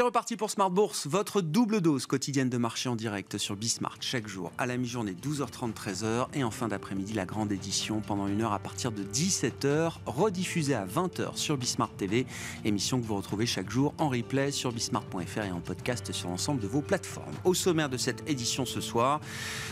C'est reparti pour Smart Bourse, votre double dose quotidienne de marché en direct sur Bismart chaque jour à la mi-journée 12h30 13h et en fin d'après-midi la grande édition pendant une heure à partir de 17h rediffusée à 20h sur Bismart TV, émission que vous retrouvez chaque jour en replay sur bismart.fr et en podcast sur l'ensemble de vos plateformes. Au sommaire de cette édition ce soir,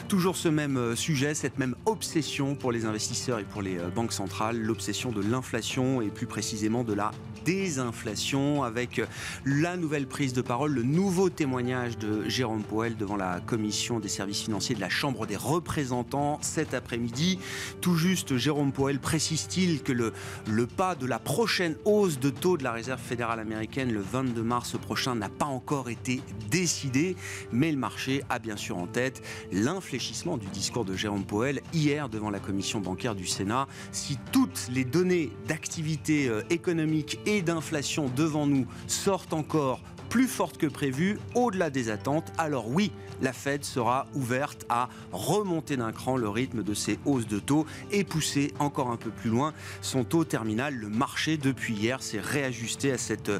toujours ce même euh, sujet, cette même obsession pour les investisseurs et pour les euh, banques centrales, l'obsession de l'inflation et plus précisément de la désinflation avec la nouvelle prise de parole, le nouveau témoignage de Jérôme Poel devant la commission des services financiers de la Chambre des représentants cet après-midi. Tout juste, Jérôme Poel précise-t-il que le, le pas de la prochaine hausse de taux de la Réserve fédérale américaine le 22 mars prochain n'a pas encore été décidé, mais le marché a bien sûr en tête l'infléchissement du discours de Jérôme Poel hier devant la commission bancaire du Sénat. Si toutes les données d'activité euh, économique et d'inflation devant nous sortent encore plus forte que prévu, au-delà des attentes. Alors oui, la Fed sera ouverte à remonter d'un cran le rythme de ses hausses de taux et pousser encore un peu plus loin son taux terminal. Le marché, depuis hier, s'est réajusté à cette, euh,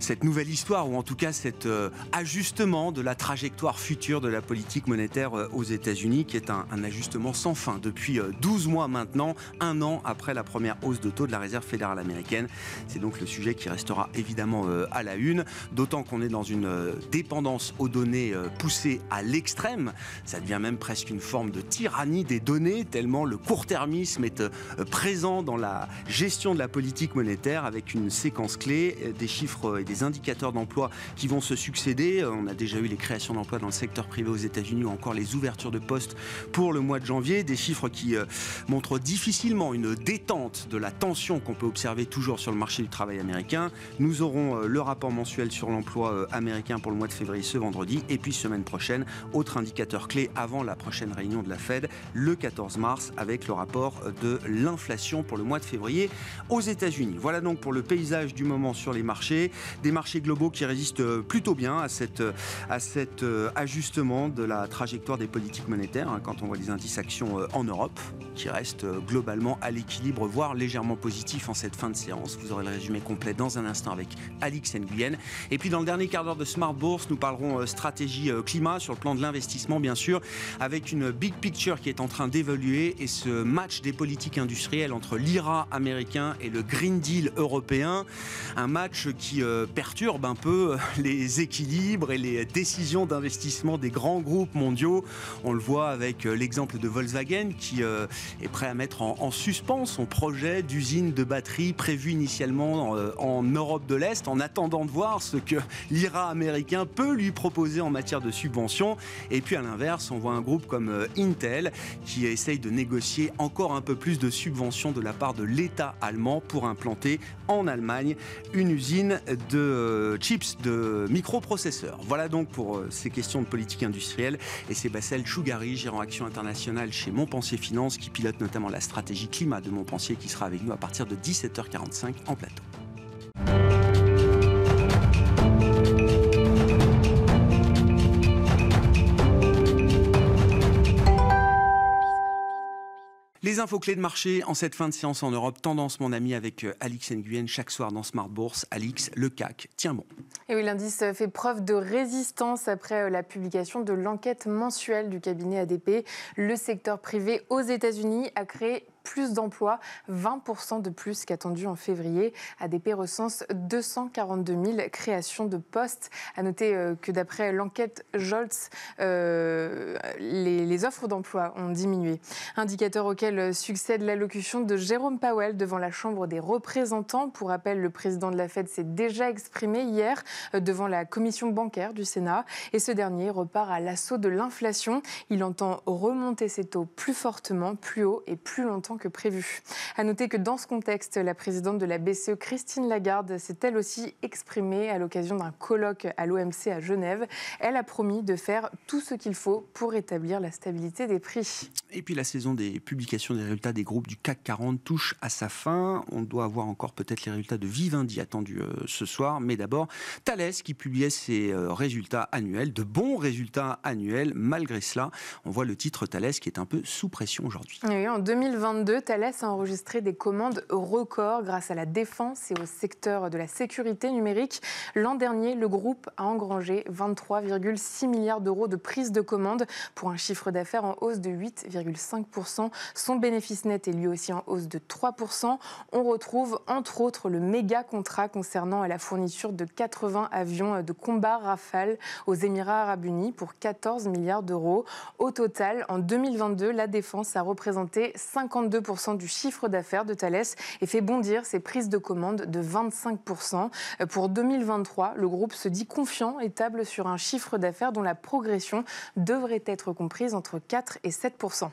cette nouvelle histoire, ou en tout cas cet euh, ajustement de la trajectoire future de la politique monétaire euh, aux États-Unis, qui est un, ajustement sans fin depuis 12 mois maintenant, un an après la première hausse de taux de la Réserve fédérale américaine. C'est donc le sujet qui restera évidemment à la une, d'autant qu'on est dans une euh, dépendance aux données euh, poussée à l'extrême. Ça devient même presque une forme de tyrannie des données, tellement le court-termisme est euh, présent dans la gestion de la politique monétaire avec une séquence clé, des chiffres et des indicateurs d'emploi qui vont se succéder. On a déjà eu les créations d'emplois dans le secteur privé aux États-Unis ou encore les ouvertures de postes pour le mois de janvier, des chiffres qui montrent difficilement une détente de la tension qu'on peut observer toujours sur le marché du travail américain. Nous aurons le rapport mensuel sur l'emploi euh, américain pour le mois de février ce vendredi. Et puis semaine prochaine, autre indicateur clé avant la prochaine réunion de la Fed, le 14 mars, avec le rapport euh, de l'inflation pour le mois de février aux États-Unis. Voilà donc pour le paysage du moment sur les marchés. Des marchés globaux qui résistent euh, plutôt bien à, cette, à cet ajustement de la trajectoire des politiques monétaires. Hein, quand on voit les indices actions en Europe, qui restent globalement à l'équilibre, voire légèrement positifs en cette fin de séance. Vous aurez le résumé complet dans un instant avec Alix Nguyen. Et puis dans le dernier quart d'heure de Smart Bourse, nous parlerons euh, stratégie euh, climat sur le plan de l'investissement, bien sûr, avec une big picture qui est en train d'évoluer et ce match des politiques industrielles entre l'IRA américain et le Green Deal européen. Un match qui euh, perturbe un peu les équilibres et les décisions d'investissement des grands groupes mondiaux. On le voit avec l'exemple de Volkswagen qui est prêt à mettre en suspens son projet d'usine de batterie prévu initialement en Europe de l'Est en attendant de voir ce que l'IRA américain peut lui proposer en matière de subventions. Et puis à l'inverse, on voit un groupe comme euh, Intel qui essaye de négocier encore un peu plus de subventions de la part de l'État allemand pour implanter en Allemagne une usine de euh, chips de microprocesseurs. Voilà donc pour euh, ces questions de politique industrielle. Et c'est Bassel Chougari, gérant Action Internationale chez Montpensier Finance, qui pilote notamment la stratégie climat de Montpensier, qui sera avec nous à partir de 17h45 en plateau. Les infos clés de marché en cette fin de séance en Europe. Tendance, mon ami, avec euh, Alix Nguyen chaque soir dans Smart Bourse. Alix, le CAC, tiens bon. Et oui, l'indice fait preuve de résistance après euh, la publication de l'enquête mensuelle du cabinet ADP. Le secteur privé aux États-Unis a créé plus d'emplois, 20% de plus qu'attendu en février. ADP recense 242 000 créations de postes. À noter euh, que d'après l'enquête Joltz, euh, les, les, offres d'emploi ont diminué. Indicateur auquel succède l'allocution de Jérôme Powell devant la Chambre des représentants. Pour rappel, le président de la Fed s'est déjà exprimé hier euh, devant la commission bancaire du Sénat et ce dernier repart à l'assaut de l'inflation. Il entend remonter ses taux plus fortement, plus haut et plus longtemps que prévu. À noter que dans ce contexte, la présidente de la BCE, Christine Lagarde, s'est elle aussi exprimée à l'occasion d'un colloque à l'OMC à Genève. Elle a promis de faire tout ce qu'il faut pour établir la stabilité des prix. Et puis la saison des publications des résultats des groupes du CAC 40 touche à sa fin. On doit avoir encore peut-être les résultats de Vivendi attendus euh, ce soir. Mais d'abord, Thales qui publiait ses euh, résultats annuels, de bons résultats annuels. Malgré cela, on voit le titre Thales qui est un peu sous pression aujourd'hui. en 2022, Thales a enregistré des commandes records grâce à la défense et au secteur de la sécurité numérique. L'an dernier, le groupe a engrangé 23,6 milliards d'euros de prises de commandes pour un chiffre d'affaires en hausse de 8,5%. Son bénéfice net est lui aussi en hausse de 3%. On retrouve entre autres le méga contrat concernant la fourniture de 80 avions de combat Rafale aux Émirats arabes unis pour 14 milliards d'euros. Au total, en 2022, la défense a représenté 50 2% du chiffre d'affaires de Thales et fait bondir ses prises de commandes de 25%. Pour 2023, euh, le groupe se dit confiant et table sur un chiffre d'affaires dont la progression devrait être comprise entre 4 et 7%.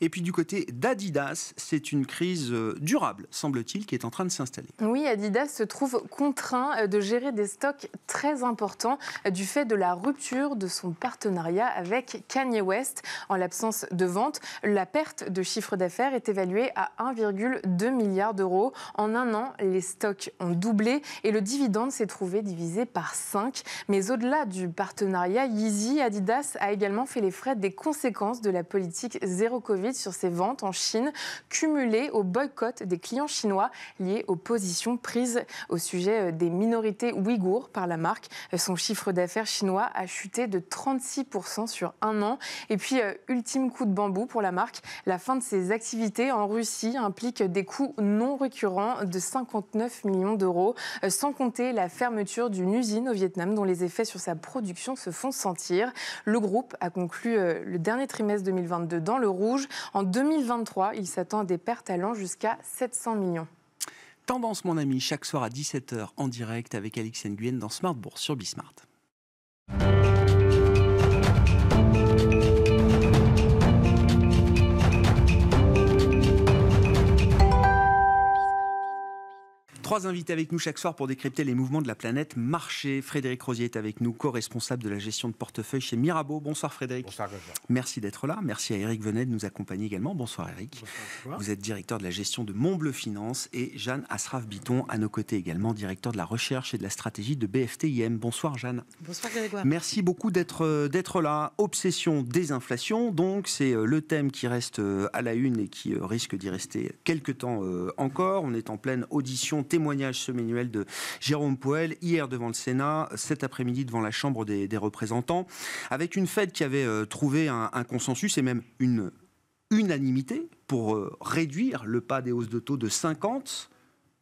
Et puis du côté d'Adidas, c'est une crise euh, durable, semble-t-il, qui est en train de s'installer. Oui, Adidas se trouve contraint euh, de gérer des stocks très importants euh, du fait de la rupture de son partenariat avec Kanye West. En l'absence de vente, la perte de chiffre d'affaires est évaluée à 1,2 milliard d'euros. En un an, les stocks ont doublé et le dividende s'est trouvé divisé par 5. Mais au-delà du partenariat Yeezy, Adidas a également fait les frais des conséquences de la politique zéro Covid sur ses ventes en Chine, cumulées au boycott des clients chinois liés aux positions prises au sujet euh, des minorités ouïghours par la marque. Euh, son chiffre d'affaires chinois a chuté de 36% sur un an. Et puis, euh, ultime coup de bambou pour la marque, la fin de ses activités en Russie implique des coûts non récurrents de 59 millions d'euros, sans compter la fermeture d'une usine au Vietnam dont les effets sur sa production se font sentir. Le groupe a conclu le dernier trimestre 2022 dans le rouge en 2023, il s'attend à des pertes allant jusqu'à 700 millions. Tendance, mon ami, chaque soir à 17h en direct avec Alix Nguyen dans Smart Bourse sur Bismart. Trois invités avec nous chaque soir pour décrypter les mouvements de la planète marché. Frédéric Rosier est avec nous, co-responsable de la gestion de portefeuille chez Mirabeau. Bonsoir Frédéric. Bonsoir. Merci d'être là. Merci à Eric Venet de nous accompagner également. Bonsoir Eric. Vous êtes directeur de la gestion de Montbleu Finance et Jeanne Asraf-Biton, à nos côtés également, directeur de la recherche et de la stratégie de BFTIM. Bonsoir Jeanne. Bonsoir Grégoire. Merci beaucoup d'être, euh, d'être là. Obsession des inflations, donc c'est euh, le thème qui reste euh, à la une et qui risque d'y rester quelques temps encore. On est en pleine audition témoignage témoignage manuel de Jérôme Poel hier devant le Sénat, cet après-midi devant la Chambre des, représentants, avec une fête qui avait euh, trouvé un, un consensus et même une unanimité pour euh, réduire le pas des hausses de taux de 50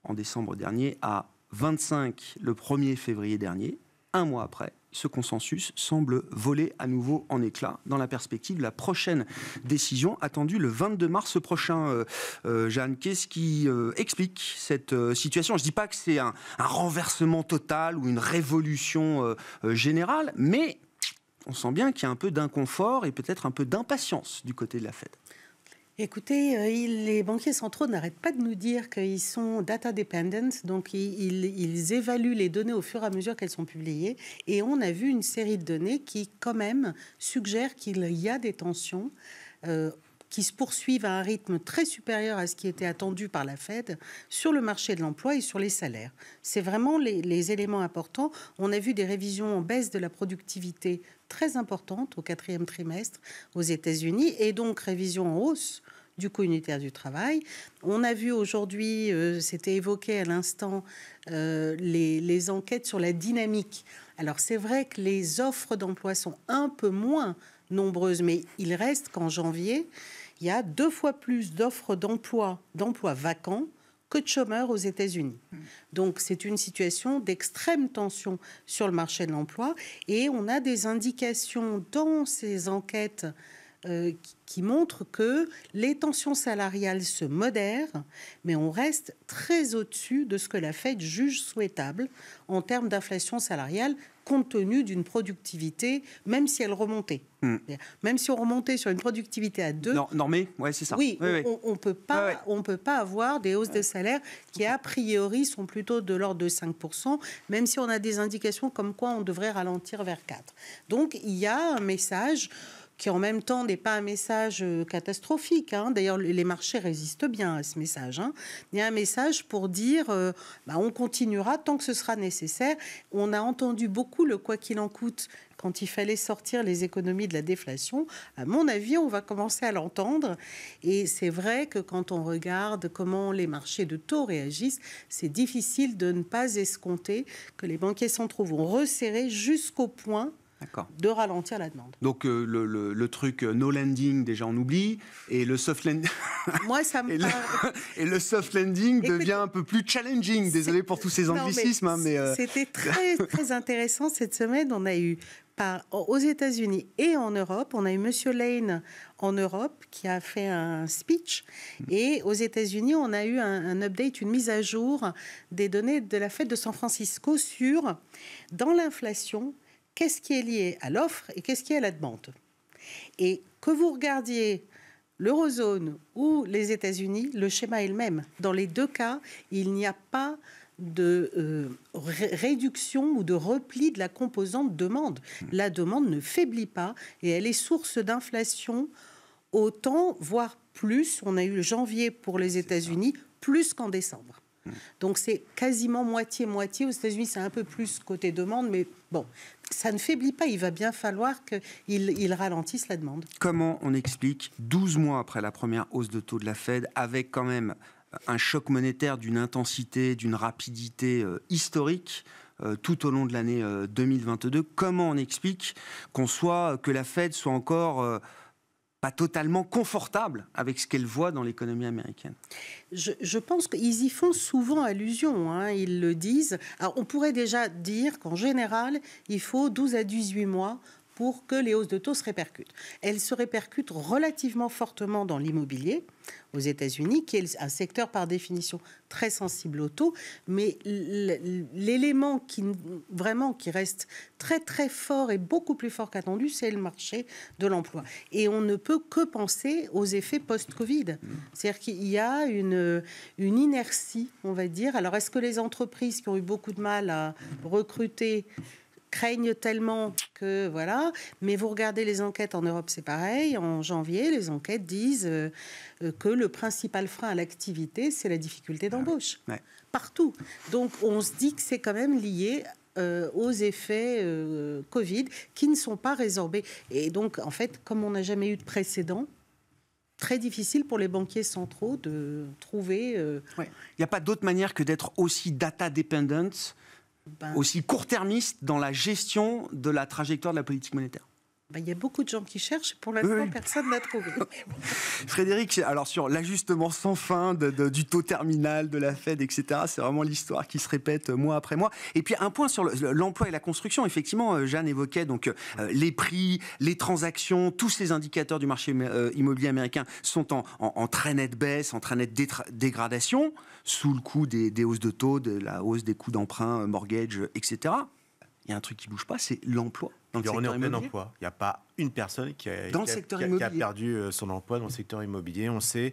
en décembre dernier à 25 le 1er février dernier, un mois après ce consensus semble voler à nouveau en éclat dans la perspective de la prochaine décision attendue le 22 mars prochain. Euh, euh, Jeanne, qu'est-ce qui euh, explique cette situation Je ne dis pas que c'est un, un, renversement total ou une révolution générale, mais on sent bien qu'il y a un peu d'inconfort et peut-être un peu d'impatience du côté de la Fed. Écoutez, euh, les banquiers centraux n'arrêtent pas de nous dire qu'ils sont data dependent, donc ils, évaluent les données au fur et à mesure qu'elles sont publiées. Et on a vu une série de données qui, quand même, suggèrent qu'il y a des tensions. Euh, qui se poursuivent à un rythme très supérieur à ce qui était attendu par la Fed sur le marché de l'emploi et sur les salaires. C'est vraiment les, les, éléments importants. On a vu des révisions en baisse de la productivité très importantes au quatrième trimestre aux États-Unis et donc révision en hausse du unitaire du travail. On a vu aujourd'hui, euh, c'était évoqué à l'instant, euh, les, enquêtes sur la dynamique. Alors c'est vrai que les offres d'emploi sont un peu moins nombreuses, mais il reste qu'en janvier, il y a deux fois plus d'offres d'emploi, d'emplois vacants que de chômeurs aux États-Unis. Hmm. Donc c'est une situation d'extrême tension sur le marché de l'emploi et on a des indications dans ces enquêtes euh, qui montre que les tensions salariales se modèrent, mais on reste très au-dessus de ce que la Fed juge souhaitable en termes d'inflation salariale compte tenu d'une productivité, même si elle remontait. Hmm. Même si on remontait sur une productivité à 2... Non, normée, ouais, c'est ça. Oui, on peut ne pas, on peut pas avoir des hausses de salaire qui, a priori, sont plutôt de l'ordre de 5%, même si on a des indications comme quoi on devrait ralentir vers 4. Donc, il y a un message qui en même temps n'est pas un message euh, catastrophique. Hein. D'ailleurs, les marchés résistent bien à ce message. Hein. Il y a un message pour dire euh, bah, on continuera tant que ce sera nécessaire. On a entendu beaucoup le quoi qu'il en coûte quand il fallait sortir les économies de la déflation. À mon avis, on va commencer à l'entendre. Et c'est vrai que quand on regarde comment les marchés de taux réagissent, c'est difficile de ne pas escompter que les banquiers centraux vont resserrer jusqu'au point de ralentir la demande. Donc euh, le, truc euh, no landing, déjà on oublie, et le soft landing... Moi, ça me... et, le... et, le, soft landing devient un peu plus challenging, désolé pour tous ces anglicismes. Hein, mais, euh, C'était très, très intéressant cette semaine, on a eu... Par... aux États-Unis et en Europe, on a eu Monsieur Lane en Europe qui a fait un speech, et aux États-Unis, on a eu un, un update, une mise à jour des données de la fête de San Francisco sur dans l'inflation, qu'est-ce qui est lié à l'offre et qu'est-ce qui est à la demande. Et que vous regardiez l'eurozone ou les États-Unis, le schéma est le même. Dans les deux cas, il n'y a pas de euh, réduction ou de repli de la composante demande. La demande ne faiblit pas et elle est source d'inflation autant, voire plus. On a eu janvier pour les États-Unis, plus qu'en décembre. Donc c'est quasiment moitié-moitié. Aux États-Unis, c'est un peu plus côté demande, mais bon, ça ne faiblit pas. Il va bien falloir qu'il ralentisse ralentissent la demande. Comment on explique, 12 mois après la première hausse de taux de la Fed, avec quand même un choc monétaire d'une intensité, d'une rapidité euh, historique, euh, tout au long de l'année 2022. Euh, comment on explique qu'on soit que la Fed soit encore pas totalement confortable avec ce qu'elle voit dans l'économie américaine. Je, pense qu'ils y font souvent allusion, hein. ils le disent. on pourrait déjà dire qu'en général, il faut 12 à 18 mois pour que les hausses de taux se répercutent. Elles se répercutent relativement fortement dans l'immobilier aux États-Unis, qui est un secteur par définition très sensible au taux, mais l'élément qui vraiment qui reste très très fort et beaucoup plus fort qu'attendu, c'est le marché de l'emploi. Et on ne peut que penser aux effets post-Covid. C'est-à-dire qu'il y a une, une inertie, on va dire. Alors est-ce que les entreprises qui ont eu beaucoup de mal à recruter craignent tellement que voilà. Mais vous regardez les enquêtes en Europe, c'est pareil. En janvier, les enquêtes disent euh, euh, que le principal frein à l'activité, c'est la difficulté d'embauche. Partout. Donc on se dit que c'est quand même lié euh, aux effets Covid qui ne sont pas résorbés. Et donc, en fait, comme on n'a jamais eu de précédent, très difficile pour les banquiers centraux de trouver. Il n'y a pas d'autre manière que d'être aussi data dependent ben. aussi court-termiste dans la gestion de la trajectoire de la politique monétaire. Ben, il y a beaucoup de gens qui cherchent, pour l'instant, personne n'a trouvé. Frédéric, alors sur l'ajustement sans fin du taux terminal de la Fed, etc., c'est vraiment l'histoire qui se répète euh, mois après mois. Et puis un point sur l'emploi et la construction. Effectivement, euh, Jeanne évoquait donc euh, les prix, les transactions, tous ces indicateurs du marché immobilier américain sont en, très nette baisse, en très nette dégradation, sous le coup des, des hausses de taux, de la hausse des coûts d'emprunt, mortgage, etc. Il y a un truc qui bouge pas, c'est l'emploi on est en emploi. Il n'y a pas une personne qui a, qui, a, perdu euh, son emploi dans le secteur immobilier. On sait,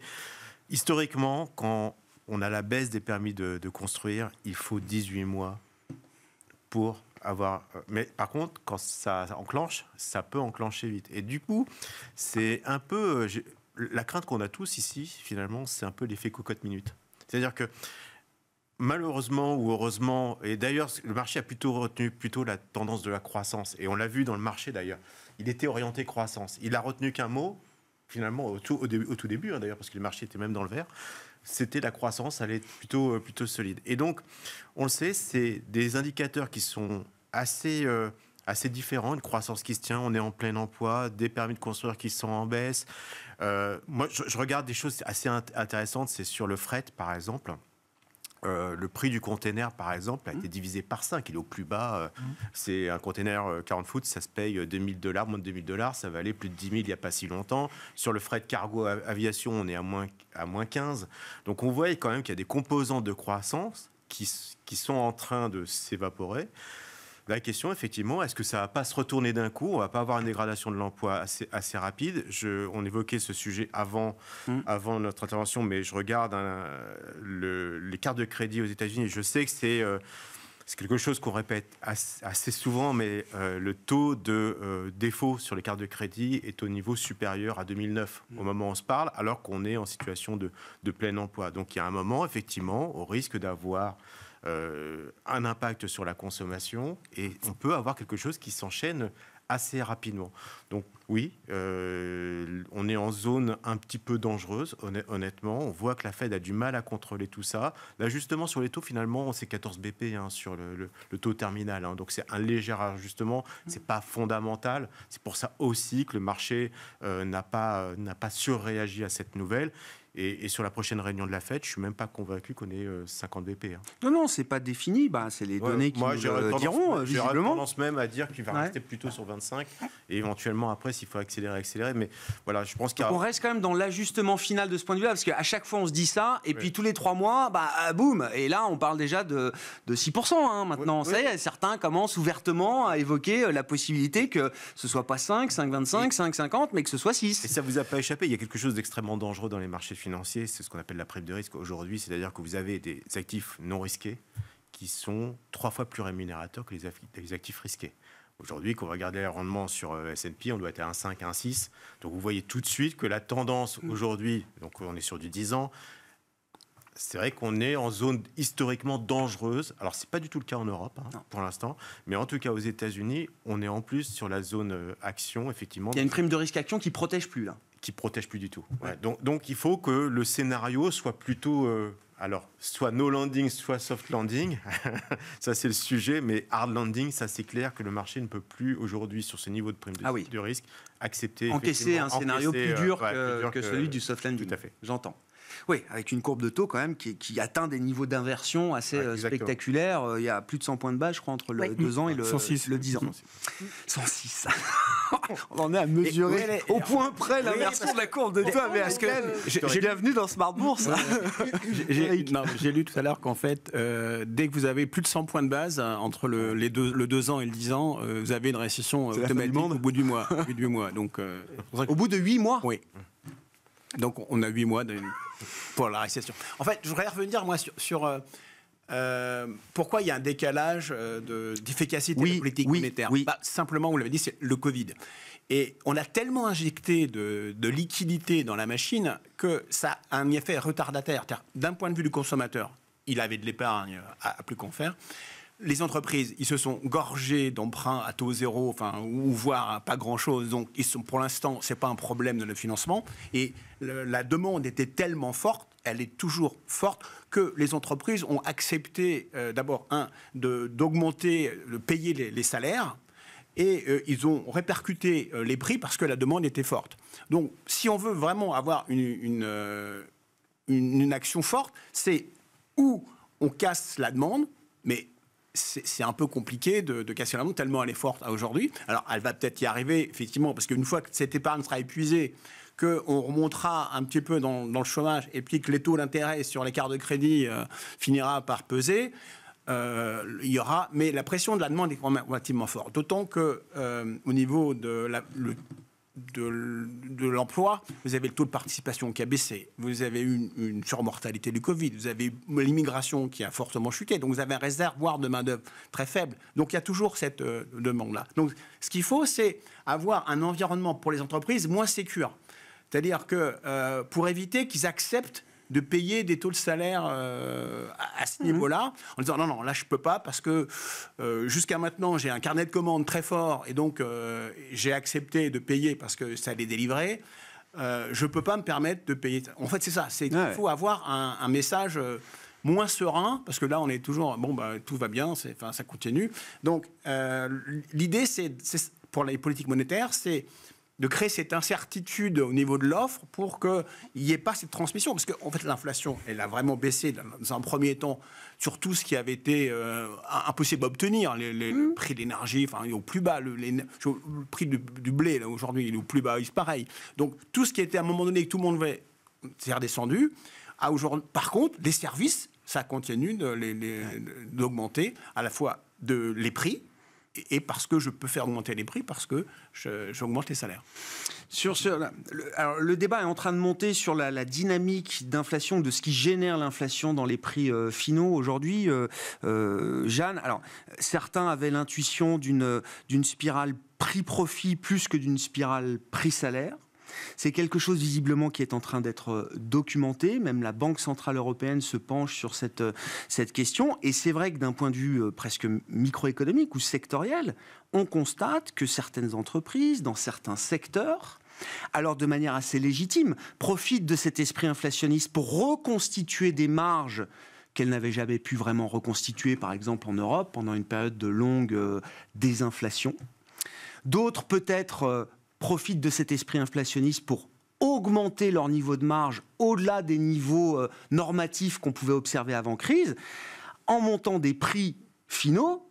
historiquement, quand on a la baisse des permis de, de construire, il faut 18 mois pour avoir. Euh, mais par contre, quand ça enclenche, ça peut enclencher vite. Et du coup, c'est un peu. Euh, la crainte qu'on a tous ici, finalement, c'est un peu l'effet cocotte minute. C'est-à-dire que malheureusement ou heureusement, et d'ailleurs, le marché a plutôt retenu plutôt la tendance de la croissance. Et on l'a vu dans le marché d'ailleurs. Il était orienté croissance. Il a retenu qu'un mot, finalement, au tout, au début, au tout début hein, d'ailleurs, parce que le marché était même dans le vert. C'était la croissance, elle est plutôt, euh, plutôt solide. Et donc, on le sait, c'est des indicateurs qui sont assez. Euh, différents, assez une croissance qui se tient, on est en plein emploi, des permis de construire qui sont en baisse. Euh, moi, je, regarde des choses assez intéressantes, c'est sur le fret, par exemple. Euh, le prix du container, par exemple, a mmh. été divisé par 5. Il est au plus bas. Euh, mmh. C'est un container 40 euh, foot, ça se paye 2000 dollars, moins de 2000 dollars. Ça valait plus de 10 000 il n'y a pas si longtemps. Sur le frais de cargo aviation, on est à moins, à moins 15. Donc on voit quand même qu'il y a des composants de croissance qui, qui sont en train de s'évaporer. La question, effectivement, est-ce que ça va pas se retourner d'un coup On va pas avoir une dégradation de l'emploi assez, assez, rapide. Je, on évoquait ce sujet avant, mmh. avant notre intervention, mais je regarde hein, le les cartes de crédit aux États-Unis. Je sais que c'est euh, c'est quelque chose qu'on répète assez souvent, mais euh, le taux de euh, défaut sur les cartes de crédit est au niveau supérieur à 2009, au mm. moment où on se parle, alors qu'on est en situation de, plein emploi. Donc il y a un moment, effectivement, au risque d'avoir un impact sur la consommation et on peut avoir quelque chose qui s'enchaîne assez rapidement. Donc oui, euh, on est en zone un petit peu dangereuse, honnêtement. On voit que la Fed a du mal à contrôler tout ça. Là, justement, sur les taux, finalement, c'est 14 BP hein, sur le, taux terminal. Hein. Donc c'est un léger ajustement. Mmh. C'est pas fondamental. C'est pour ça aussi que le marché euh, n'a pas, n'a pas surréagi à cette nouvelle. Et, sur la prochaine réunion de la Fed, je suis même pas convaincu qu'on ait 50 euh, BP. Hein. Non, non, c'est pas défini. Bah, c'est les données qui moi, nous euh, tendance, diront, visiblement. tendance même à dire qu'il va rester plutôt sur 25 et éventuellement après, s'il faut accélérer, accélérer. Mais voilà, je pense qu'il a... On reste quand même dans l'ajustement final de ce point de vue-là, parce qu'à chaque fois, on se dit ça, et puis tous les trois mois, bah, euh, boum Et là, on parle déjà de, de 6% hein, maintenant. certains commencent ouvertement à évoquer la possibilité que ce soit pas 5, 5,25, 5,50, mais que ce soit 6. Et ça vous a pas échappé, il y a quelque chose d'extrêmement dangereux dans les marchés c'est ce qu'on appelle la prime de risque aujourd'hui, c'est-à-dire que vous avez des actifs non risqués qui sont trois fois plus rémunérateurs que les actifs risqués. Aujourd'hui, quand on regarde les rendements sur euh, S&P, on doit être à 1,5, 1,6. Donc vous voyez tout de suite que la tendance mm. aujourd'hui, donc on est sur du 10 ans, c'est vrai qu'on est en zone historiquement dangereuse. Alors c'est pas du tout le cas en Europe hein, pour l'instant, mais en tout cas aux États-Unis, on est en plus sur la zone euh, action effectivement. Il y a une prime de risque action qui protège plus là qui protège plus du tout. Donc, donc, il faut que le scénario soit plutôt euh, alors soit no landing, soit soft landing. ça c'est le sujet, mais hard landing, ça c'est clair que le marché ne peut plus aujourd'hui sur ce niveau de prime de, ah risque accepter encaisser un scénario euh, plus, dur que celui du soft landing. Tout à fait. J'entends. Oui, avec une courbe de taux quand même qui, atteint des niveaux d'inversion assez euh, spectaculaires. Euh, il y a plus de 100 points de base, je crois, entre le 2 ans et le, 10 ans. 106. On en est à mesurer au point près l'inversion de la courbe de taux. Mais j'ai bienvenu dans Smart Bourse. j'ai lu tout à l'heure qu'en fait, euh, dès que vous avez plus de 100 points de base entre le, les le 2 ans et le 10 ans, vous avez une récession automatique au bout du mois. mois. au bout de 8 mois Oui. Donc on a huit mois pour la récession. En fait, je voudrais revenir moi sur, euh, euh, pourquoi il y a un décalage euh, d'efficacité de, la politique oui, monétaire. Bah, simplement, vous l'avez dit, c'est le Covid. Et on a tellement injecté de, liquidités liquidité dans la machine que ça a un effet retardataire. D'un point de vue du consommateur, il avait de l'épargne à, à plus qu'on faire les entreprises, ils se sont gorgés d'emprunts à taux zéro, enfin, ou voire pas grand-chose. Donc, ils sont, pour l'instant, ce n'est pas un problème de le financement. Et la demande était tellement forte, elle est toujours forte, que les entreprises ont accepté, euh, d'abord, un, d'augmenter, le payer les, salaires, et euh, ils ont répercuté euh, les prix parce que la demande était forte. Donc, si on veut vraiment avoir une, une, une, une action forte, c'est où on casse la demande, mais c'est un peu compliqué de, casser la montre tellement elle est forte aujourd'hui. Alors, elle va peut-être y arriver, effectivement, parce qu'une fois que cette épargne sera épuisée, qu'on remontera un petit peu dans, le chômage et puis que les taux d'intérêt sur les cartes de crédit euh, finira par peser, euh, il y aura, mais la pression de la demande est relativement forte. D'autant que euh, au niveau de la, le de, l'emploi, vous avez le taux de participation qui a baissé, vous avez une, une surmortalité du Covid, vous avez l'immigration qui a fortement chuté, donc vous avez un réservoir de main-d'œuvre très faible. Donc il y a toujours cette euh, demande-là. Donc ce qu'il faut, c'est avoir un environnement pour les entreprises moins sécure. C'est-à-dire que euh, pour éviter qu'ils acceptent de payer des taux de salaire euh, à ce mhm. niveau-là, en disant non, non, là je peux pas parce que euh, jusqu'à maintenant j'ai un carnet de commandes très fort et donc euh, j'ai accepté de payer parce que ça allait délivrer. je peux pas me permettre de payer. En fait, c'est ça. C'est il faut avoir un, message moins serein, parce que là, on est toujours, bon, bah, tout va bien, enfin, ça continue. Donc, l'idée, c'est, pour les politiques monétaires, c'est de créer cette incertitude au niveau de l'offre pour qu'il n'y ait pas cette transmission. Parce qu'en fait, l'inflation, elle a vraiment baissé dans un premier temps sur tout ce qui avait été euh, impossible à obtenir. Les, Le mmh. prix de l'énergie, enfin, au plus bas. Le, prix du, blé, aujourd'hui, il est au plus bas. Il pareil. Donc, tout ce qui était à un moment donné que tout le monde avait, c'est redescendu. aujourd'hui, par contre, les services, ça continue de, d'augmenter, à la fois de les prix, et parce que je peux faire augmenter les prix, parce que j'augmente les salaires. Sur ce, le, alors le débat est en train de monter sur la, dynamique d'inflation, de ce qui génère l'inflation dans les prix euh, finaux aujourd'hui. Euh, euh, Jeanne, alors certains avaient l'intuition d'une spirale prix-profit plus que d'une spirale prix-salaire. C'est quelque chose visiblement qui est en train d'être euh, documenté. Même la Banque centrale européenne se penche sur cette, euh, question. Et c'est vrai que d'un point de vue euh, presque microéconomique ou sectoriel, on constate que certaines entreprises, dans certains secteurs, alors de manière assez légitime, profitent de cet esprit inflationniste pour reconstituer des marges qu'elles n'avaient jamais pu vraiment reconstituer, par exemple en Europe, pendant une période de longue désinflation. D'autres peut-être profitent de cet esprit inflationniste pour augmenter leur niveau de marge au-delà des niveaux euh, normatifs qu'on pouvait observer avant crise, en montant des prix finaux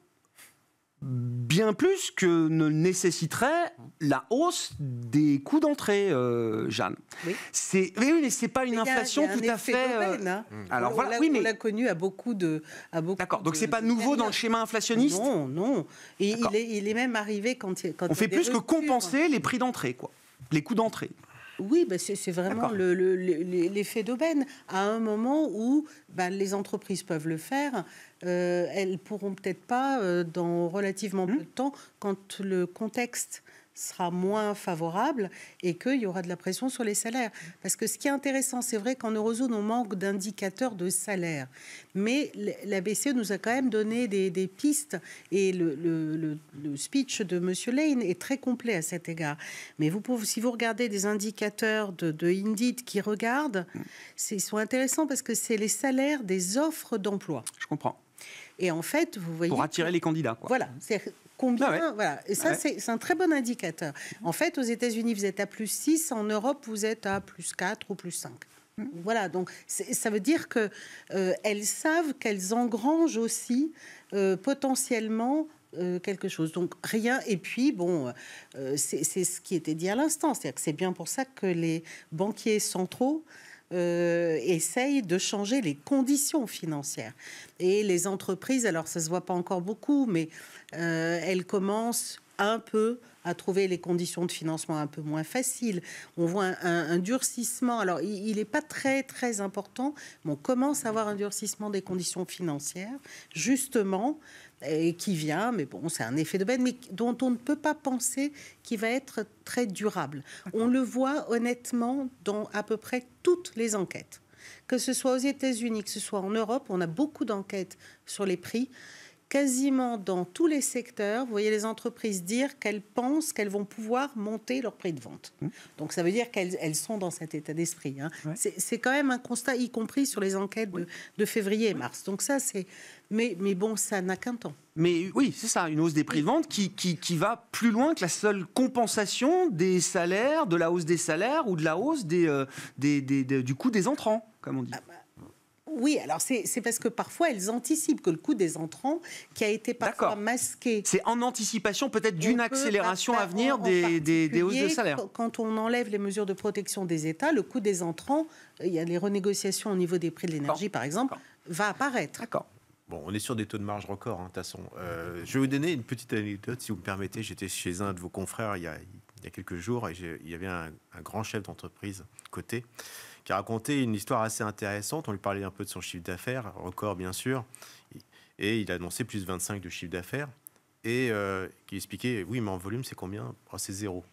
bien plus que ne nécessiterait la hausse des coûts d'entrée, euh, Jeanne. Oui. C'est, mais c'est pas une inflation tout à fait. Euh, hein. mm. Alors voilà, oui, mais on l'a connu à beaucoup de, à D'accord. Donc c'est pas nouveau dans le schéma inflationniste. Non, non. Et il est, même arrivé quand, quand on fait plus que compenser les prix d'entrée, quoi, les coûts d'entrée. Oui, ben, c'est vraiment l'effet d'aubaine. À un moment où ben, les entreprises peuvent le faire, euh, elles pourront peut-être pas, euh, dans relativement mmh. peu de temps, quand le contexte sera moins favorable et qu'il y aura de la pression sur les salaires. Parce que ce qui est intéressant, c'est vrai qu'en eurozone, on manque d'indicateurs de salaire. Mais la BCE nous a quand même donné des, pistes et le, speech de M. Lane est très complet à cet égard. Mais vous pouvez, si vous regardez des indicateurs de, de Indeed qui regardent, ils sont intéressants parce que c'est les salaires des offres d'emploi. Je comprends. Et en fait, vous voyez. Pour attirer les candidats, quoi. Voilà. Ah voilà. ça, ah c'est un très bon indicateur. En fait, aux États-Unis, vous êtes à plus 6, en Europe, vous êtes à plus 4 ou plus 5. Hmm. Voilà, donc ça veut dire que euh, elles savent qu'elles engrangent aussi euh, potentiellement euh, quelque chose. Donc rien. Et puis, bon, c'est ce qui était dit à l'instant. que c'est bien pour ça que les banquiers centraux euh, essaye de changer les conditions financières. Et les entreprises, alors ça se voit pas encore beaucoup, mais euh, elles commencent un peu à trouver les conditions de financement un peu moins faciles. On voit un, durcissement. Alors, il n'est pas très, très important, mais on commence à avoir un durcissement des conditions financières, justement et qui vient, mais bon, c'est un effet de bête, mais dont on ne peut pas penser qu'il va être très durable. On le voit honnêtement dans à peu près toutes les enquêtes. Que ce soit aux États-Unis, que ce soit en Europe, on a beaucoup d'enquêtes sur les prix quasiment dans tous les secteurs, vous voyez les entreprises dire qu'elles pensent qu'elles vont pouvoir monter leur prix de vente. Mmh. Donc ça veut dire qu'elles sont dans cet état d'esprit. Hein. C'est quand même un constat, y compris sur les enquêtes de, février et mars. Donc ça, c'est... Mais, mais bon, ça n'a qu'un temps. Mais oui, c'est ça, une hausse des prix de vente qui, qui, va plus loin que la seule compensation des salaires, de la hausse des salaires ou de la hausse des, euh, du coût des entrants, comme on dit. Ah bah, oui, alors c'est parce que parfois elles anticipent que le coût des entrants, qui a été parfois masqué. C'est en anticipation peut-être d'une accélération à venir des, hausses de salaire. Quand on enlève les mesures de protection des États, le coût des entrants, euh, il y a les renégociations au niveau des prix de l'énergie par exemple, va apparaître. D'accord. Bon, on est sur des taux de marge record, hein, de toute façon. Euh, je vais vous donner une petite anecdote, si vous me permettez. J'étais chez un de vos confrères il y a, quelques jours et il y avait un, grand chef d'entreprise côté qui racontait une histoire assez intéressante. On lui parlait un peu de son chiffre d'affaires, record bien sûr, et il a annoncé plus de 25 de chiffre d'affaires, et euh, qui expliquait, oui, mais en volume, c'est combien oh, C'est zéro.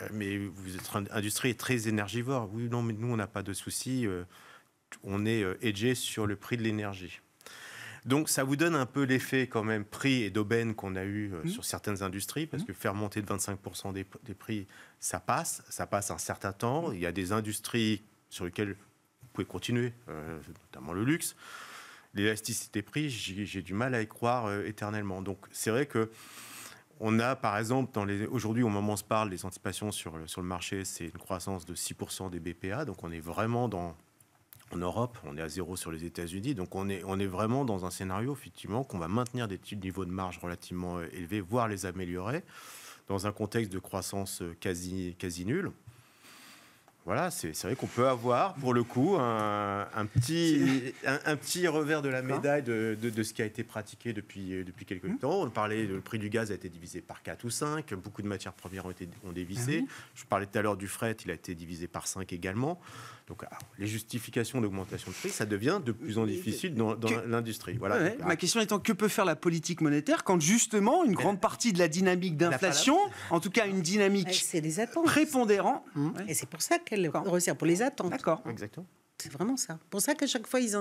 Euh, mais vous une industrie très énergivore. Oui, non, mais nous, on n'a pas de souci. Euh, on est hedgé sur le prix de l'énergie. Donc ça vous donne un peu l'effet quand même prix et d'aubaine qu'on a eu euh, mmh. sur certaines industries, parce mmh. que faire monter de 25% des, prix, ça passe, ça passe un certain temps. Mmh. Il y a des industries sur lesquelles vous pouvez continuer, euh, notamment le luxe. L'élasticité prix, j'ai du mal à y croire euh, éternellement. Donc c'est vrai que on a, par exemple, aujourd'hui, au moment où on se parle, les anticipations sur sur le marché, c'est une croissance de 6% des BPA. Donc, on est vraiment dans en Europe, on est à zéro sur les États-Unis, donc on est, on est vraiment dans un scénario effectivement qu'on va maintenir des niveaux de marge relativement euh, élevés, voire les améliorer, dans un contexte de croissance euh, quasi, quasi nulle. Voilà, c'est vrai qu'on peut avoir, pour le coup, un, petit, un, petit revers de la médaille de, ce qui a été pratiqué depuis, euh, depuis quelques mmh. temps. On parlait, le prix du gaz a été divisé par 4 ou 5, beaucoup de matières premières ont, été, dévissées. Mmh. Je parlais tout à l'heure du fret, il a été divisé par 5 également. Donc ah, les justifications d'augmentation de prix, ça devient de plus en plus difficile dans, l'industrie. Voilà. ma ah. question étant que peut faire la politique monétaire quand justement une grande partie de la dynamique d'inflation, en tout cas une dynamique prépondérante, mmh. hein, et c'est pour ça qu'elle resserre pour les attentes. D'accord. Exactement. C'est vraiment ça. Pour ça qu'à chaque fois, ils,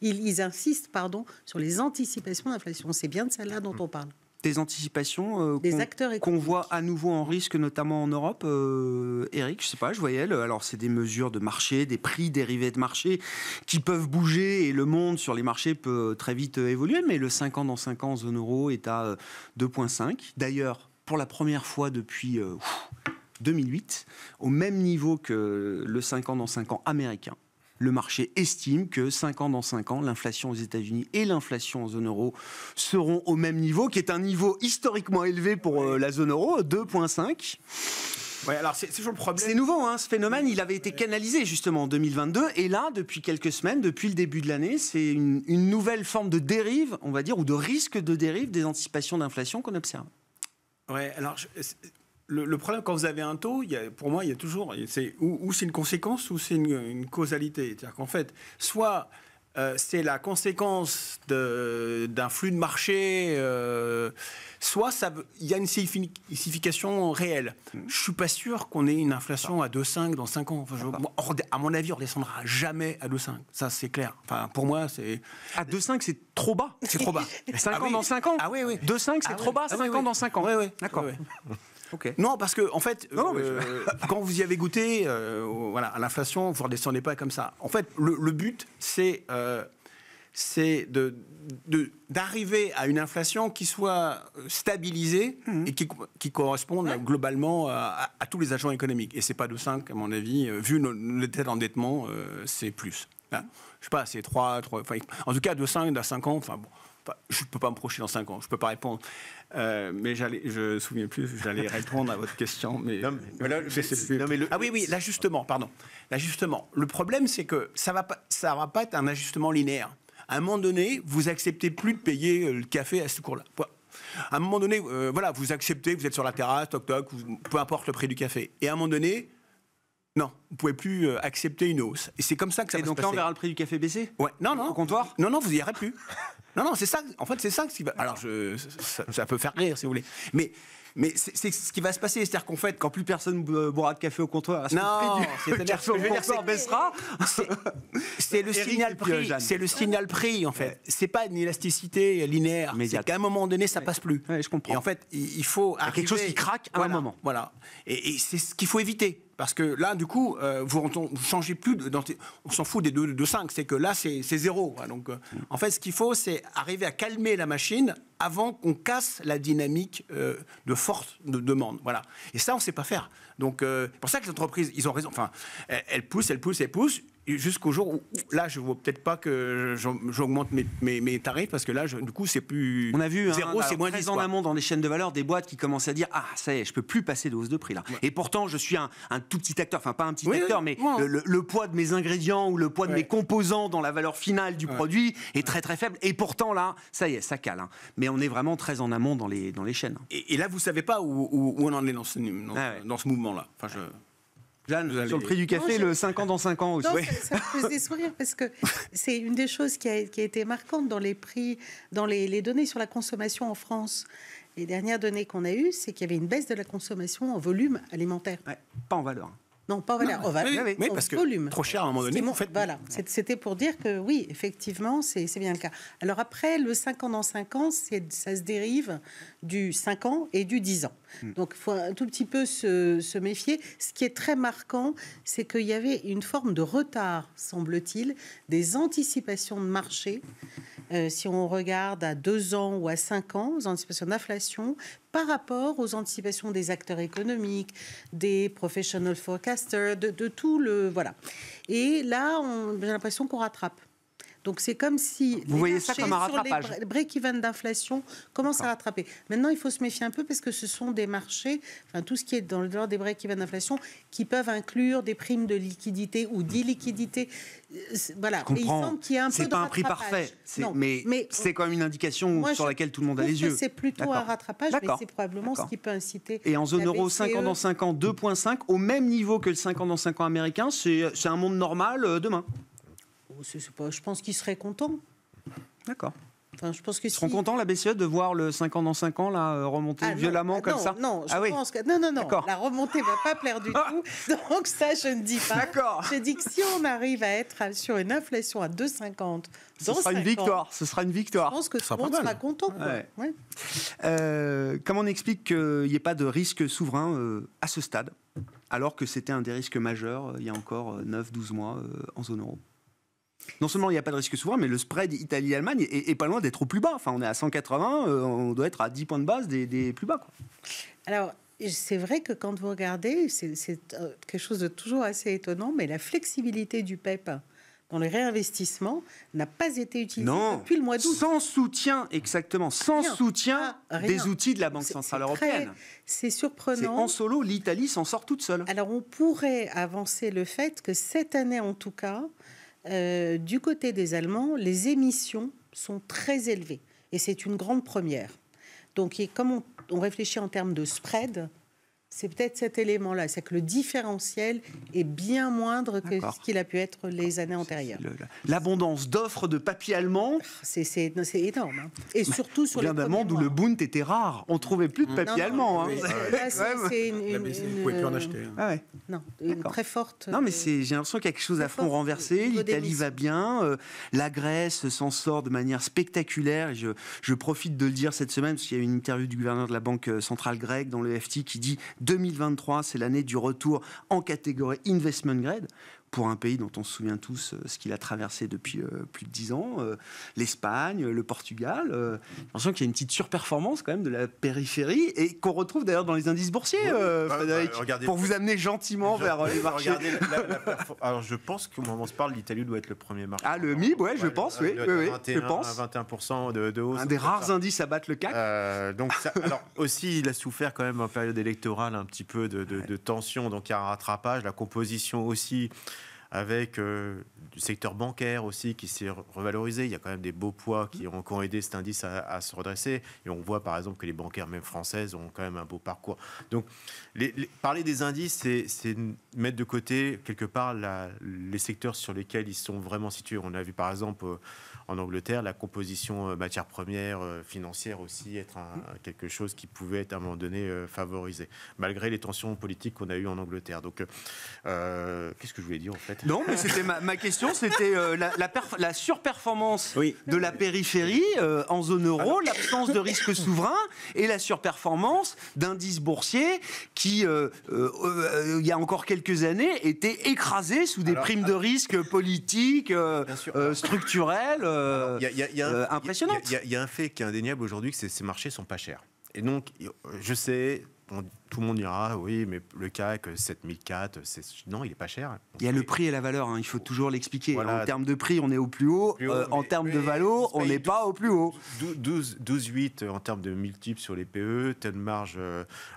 ils, insistent pardon, sur les anticipations d'inflation. C'est bien de celle-là dont mmh. on parle des anticipations euh, qu'on, voit à nouveau en risque, notamment en Europe. Euh, Eric, je sais pas, je voyais. alors, c'est des mesures de marché, des prix dérivés de marché qui peuvent bouger et le monde sur les marchés peut très vite euh, évoluer. Mais le 5 ans dans 5 ans, zone euro est à 2,5. D'ailleurs, pour la première fois depuis 2008, au même niveau que le 5 ans dans 5 ans américain le marché estime que 5 ans dans 5 ans, l'inflation aux États-Unis et l'inflation en zone euro seront au même niveau, qui est un niveau historiquement élevé pour euh, la zone euro, 2,5. alors c'est C'est nouveau, hein, ce phénomène. Il avait été canalisé justement en 2022. Et là, depuis quelques semaines, depuis le début de l'année, c'est une, nouvelle forme de dérive, on va dire, ou de risque de dérive des anticipations d'inflation qu'on observe. Ouais, alors le, problème, quand vous avez un taux, il y pour moi, il y a toujours. C'est, ou, c'est une conséquence ou c'est une, causalité. C'est-à-dire qu'en fait, soit. Euh, c'est la conséquence d'un flux de marché, euh, soit il y a une signification réelle. Je hmm. Je suis pas sûr qu'on ait une inflation à 2,5 dans 5 ans. à mon avis, on ne descendra jamais à 2,5. Ça, c'est clair. Enfin, pour moi, c'est... À 2,5, c'est trop bas. C'est trop bas. 5 ah ans dans 5 ans. Ah oui, oui. 2,5, c'est ah trop bas. 5 ah ans dans 5 ans. Oui, oui. D'accord. Non, parce que, en fait, euh, quand vous y avez goûté, euh, voilà, à l'inflation, vous ne redescendez pas comme ça. En fait, le, but, c'est euh, d'arriver de, de, à une inflation qui soit euh, stabilisée mhm. et qui, qui corresponde globalement à, tous les agents économiques. Et ce n'est pas de 5, à mon avis. Vu le d'endettement, c'est plus. Hein. je ne sais pas, c'est 3, 3 en tout cas, de 5 à 5 ans, enfin bon je ne peux pas me projeter dans 5 ans, je ne peux pas répondre. Euh, mais j'allais, je ne me souviens plus, j'allais répondre à votre question. Mais, non, mais, Ah oui, oui, l'ajustement, pardon. L'ajustement. Le problème, c'est que ça ne va, pas, ça va pas être un ajustement linéaire. À un moment donné, vous acceptez plus de payer euh, le café à ce cours-là. À un moment donné, euh, voilà, vous acceptez, vous êtes sur la terrasse, toc toc, peu importe le prix du café. Et à un moment donné, non, vous pouvez plus accepter une hausse. Et c'est comme ça que ça va se passer. Et donc là, on verra le prix du café baisser Ouais. Non, non. Au comptoir Non, non, vous n'y irez plus. Non, non, c'est ça. En fait, c'est ça ce qui va. Alors, je, ça, peut faire rire si vous voulez, mais. Mais c'est ce qui va se passer, c'est-à-dire qu'en fait, quand plus personne boira de café au comptoir, cest le signal prix. C'est le signal prix en fait. C'est pas une élasticité linéaire. C'est qu'à un moment donné, ça passe plus. je comprends. Et en fait, il faut quelque chose qui craque à un moment. Voilà. et c'est ce qu'il faut éviter. Parce que là, du coup, euh, vous, ne changez plus. De, on s'en fout des 2 de 5. C'est que là, c'est zéro. Hein, donc, euh, mm. en fait, ce qu'il faut, c'est arriver à calmer la machine avant qu'on casse la dynamique euh, de force de demande. Voilà. Et ça, on ne sait pas faire. Donc, c'est pour ça que les entreprises, ils ont raison. Enfin, elles poussent, elles poussent, elles poussent jusqu'au jour où là, je ne vois peut-être pas que j'augmente mes, tarifs parce que là, du coup, c'est plus. On a vu, hein, zéro, c'est moins 10. en amont dans les chaînes de valeur, des boîtes qui commencent à dire Ah, ça y est, je peux plus passer de hausse de prix là. Et pourtant, je suis un, tout petit acteur, enfin, pas un petit acteur, mais le, poids de mes ingrédients ou le poids de mes composants dans la valeur finale du produit est très très faible. Et pourtant, là, ça y est, ça cale. Hein. Mais on est vraiment très en amont dans les, dans les chaînes. Hein. Et, là, vous savez pas où, on en est dans ce, ah dans ce mouvement-là. Enfin, je... Sur le prix du café, le 5 ans dans 5 ans aussi. ça, me faisait sourire parce que c'est une des choses qui a, été marquante dans les prix, dans les, données sur la consommation en France. Les dernières données qu'on a eues, c'est qu'il y avait une baisse de la consommation en volume alimentaire. pas en valeur. Non, pas en valeur. en volume. trop cher à un moment donné. voilà, c'était pour dire que oui, effectivement, c'est bien le cas. Alors après, le 5 ans dans 5 ans, ça se dérive du 5 ans et du 10 ans. Hmm. Donc il faut un tout petit peu se, méfier. Ce qui est très marquant, c'est qu'il y avait une forme de retard, semble-t-il, des anticipations de marché. Euh, si on regarde à 2 ans ou à 5 ans, aux anticipations d'inflation, par rapport aux anticipations des acteurs économiques, des professional forecasters, de, de tout le... Voilà. Et là, j'ai l'impression qu'on rattrape. Donc c'est comme si Vous les voyez ça comme un rattrapage. les break-even d'inflation commencent à rattraper. Maintenant, il faut se méfier un peu parce que ce sont des marchés, enfin tout ce qui est dans le dehors des break-even d'inflation, qui peuvent inclure des primes de liquidité ou d'illiquidité. Euh, voilà. et il semble qu'il y a un peu de pas un prix parfait, mais, c'est quand même une indication sur laquelle tout le monde a les yeux. C'est plutôt un rattrapage, mais c'est probablement ce qui peut inciter. Et en zone euro, 50 e. ans 5 ans, 2,5 au même niveau que le 50 ans 5 ans américain, c'est un monde normal euh, demain je pense qu'ils seraient contents. D'accord. Enfin, je pense que Ils seront contents, la BCE, de voir le 5 ans dans 5 ans là, euh, remonter ah violemment ah comme ça Non, je ah pense que... Non, non, non. La remontée ne va pas plaire du tout. Donc, ça, je ne dis pas. D'accord. Je dis que si on arrive à être sur une inflation à 2,50 ce sera une victoire. ce sera une victoire. Je pense que tout le monde sera content. Quoi. Euh, comment on explique qu'il n'y ait pas de risque souverain euh, à ce stade, alors que c'était un des risques majeurs il y a encore 9-12 mois en zone euro non seulement il n'y a pas de risque souverain, mais le spread Italie-Allemagne est, pas loin d'être au plus bas. Enfin, on est à 180, euh, on doit être à 10 points de base des, plus bas. Quoi. Alors, c'est vrai que quand vous regardez, c'est euh, quelque chose de toujours assez étonnant, mais la flexibilité du PEP e dans les réinvestissements n'a pas été utilisée depuis le mois d'août. Sans soutien, exactement, sans soutien ah, des outils de la Banque Centrale Européenne. C'est surprenant. En solo, l'Italie s'en sort toute seule. Alors, on pourrait avancer le fait que cette année, en tout cas, euh, du côté des Allemands, les émissions sont très élevées. Et c'est une grande première. Donc, comme on réfléchit en termes de spread, c'est peut-être cet élément-là. C'est que le différentiel est bien moindre que ce qu'il a pu être les années antérieures. L'abondance d'offres de papier allemand. C'est énorme. Hein. Et surtout sur les. un où le Bund était rare. On trouvait plus de papier allemand. Euh, hein. ah non, une, Vous ne plus en acheter. Ah ouais. très forte. Non, mais euh, j'ai l'impression qu'il y a quelque chose à fond renversé. L'Italie va bien. Euh, la Grèce s'en sort de manière spectaculaire. Je, je profite de le dire cette semaine, parce qu'il y a une interview du gouverneur de la Banque centrale grecque dans le FT qui dit 2023, c'est l'année du retour en catégorie investment grade pour un pays dont on se souvient tous euh, ce qu'il a traversé depuis euh, plus de dix ans, euh, l'Espagne, le Portugal. J'ai qu'il y a une petite surperformance quand même de la périphérie et qu'on retrouve d'ailleurs dans les indices boursiers, Frédéric, bah, pour vous amener gentiment vers les marchés. alors je pense qu'au moment où on se parle, l'Italie doit être le premier marché. Ah, le MIB, ouais, je pense, oui, 21, je pense. 21% de, de, hausse. Un des rares indices à battre le CAC. donc alors aussi, il a souffert quand même en période électorale un petit peu de, de, de tension, donc il y a un rattrapage, la composition aussi avec euh, du secteur bancaire aussi qui s'est revalorisé. Il y a quand même des beaux poids qui ont, encore aidé cet indice à, se redresser. Et on voit par exemple que les bancaires, même françaises, ont quand même un beau parcours. Donc les, parler des indices, c'est mettre de côté quelque part les secteurs sur lesquels ils sont vraiment situés. On a vu par exemple euh, en Angleterre la composition euh, matière première financière aussi être quelque chose qui pouvait être à un moment donné favorisé, malgré les tensions politiques qu'on a eues en Angleterre. Donc qu'est-ce que je voulais dire en fait non, mais c'était ma, question, c'était euh, la, surperformance de la périphérie euh, en zone euro, l'absence de risque souverain et la surperformance d'indices boursiers qui, euh, il y a encore quelques années, étaient écrasés sous des primes de ah. risque politiques, structurelles, impressionnantes. Il y, a un fait qui est indéniable aujourd'hui, que ces, ces marchés sont pas chers. Et donc, je sais, tout le monde dira ah oui, mais le CAC 7004, euh, euh, non, il est pas cher. Il y a le prix et la valeur, hein, il faut toujours l'expliquer. En termes de prix, on est au plus haut. Euh, en termes de valeur, on n'est pas au plus haut. 12,8 en termes de multiples sur les PE, telle marge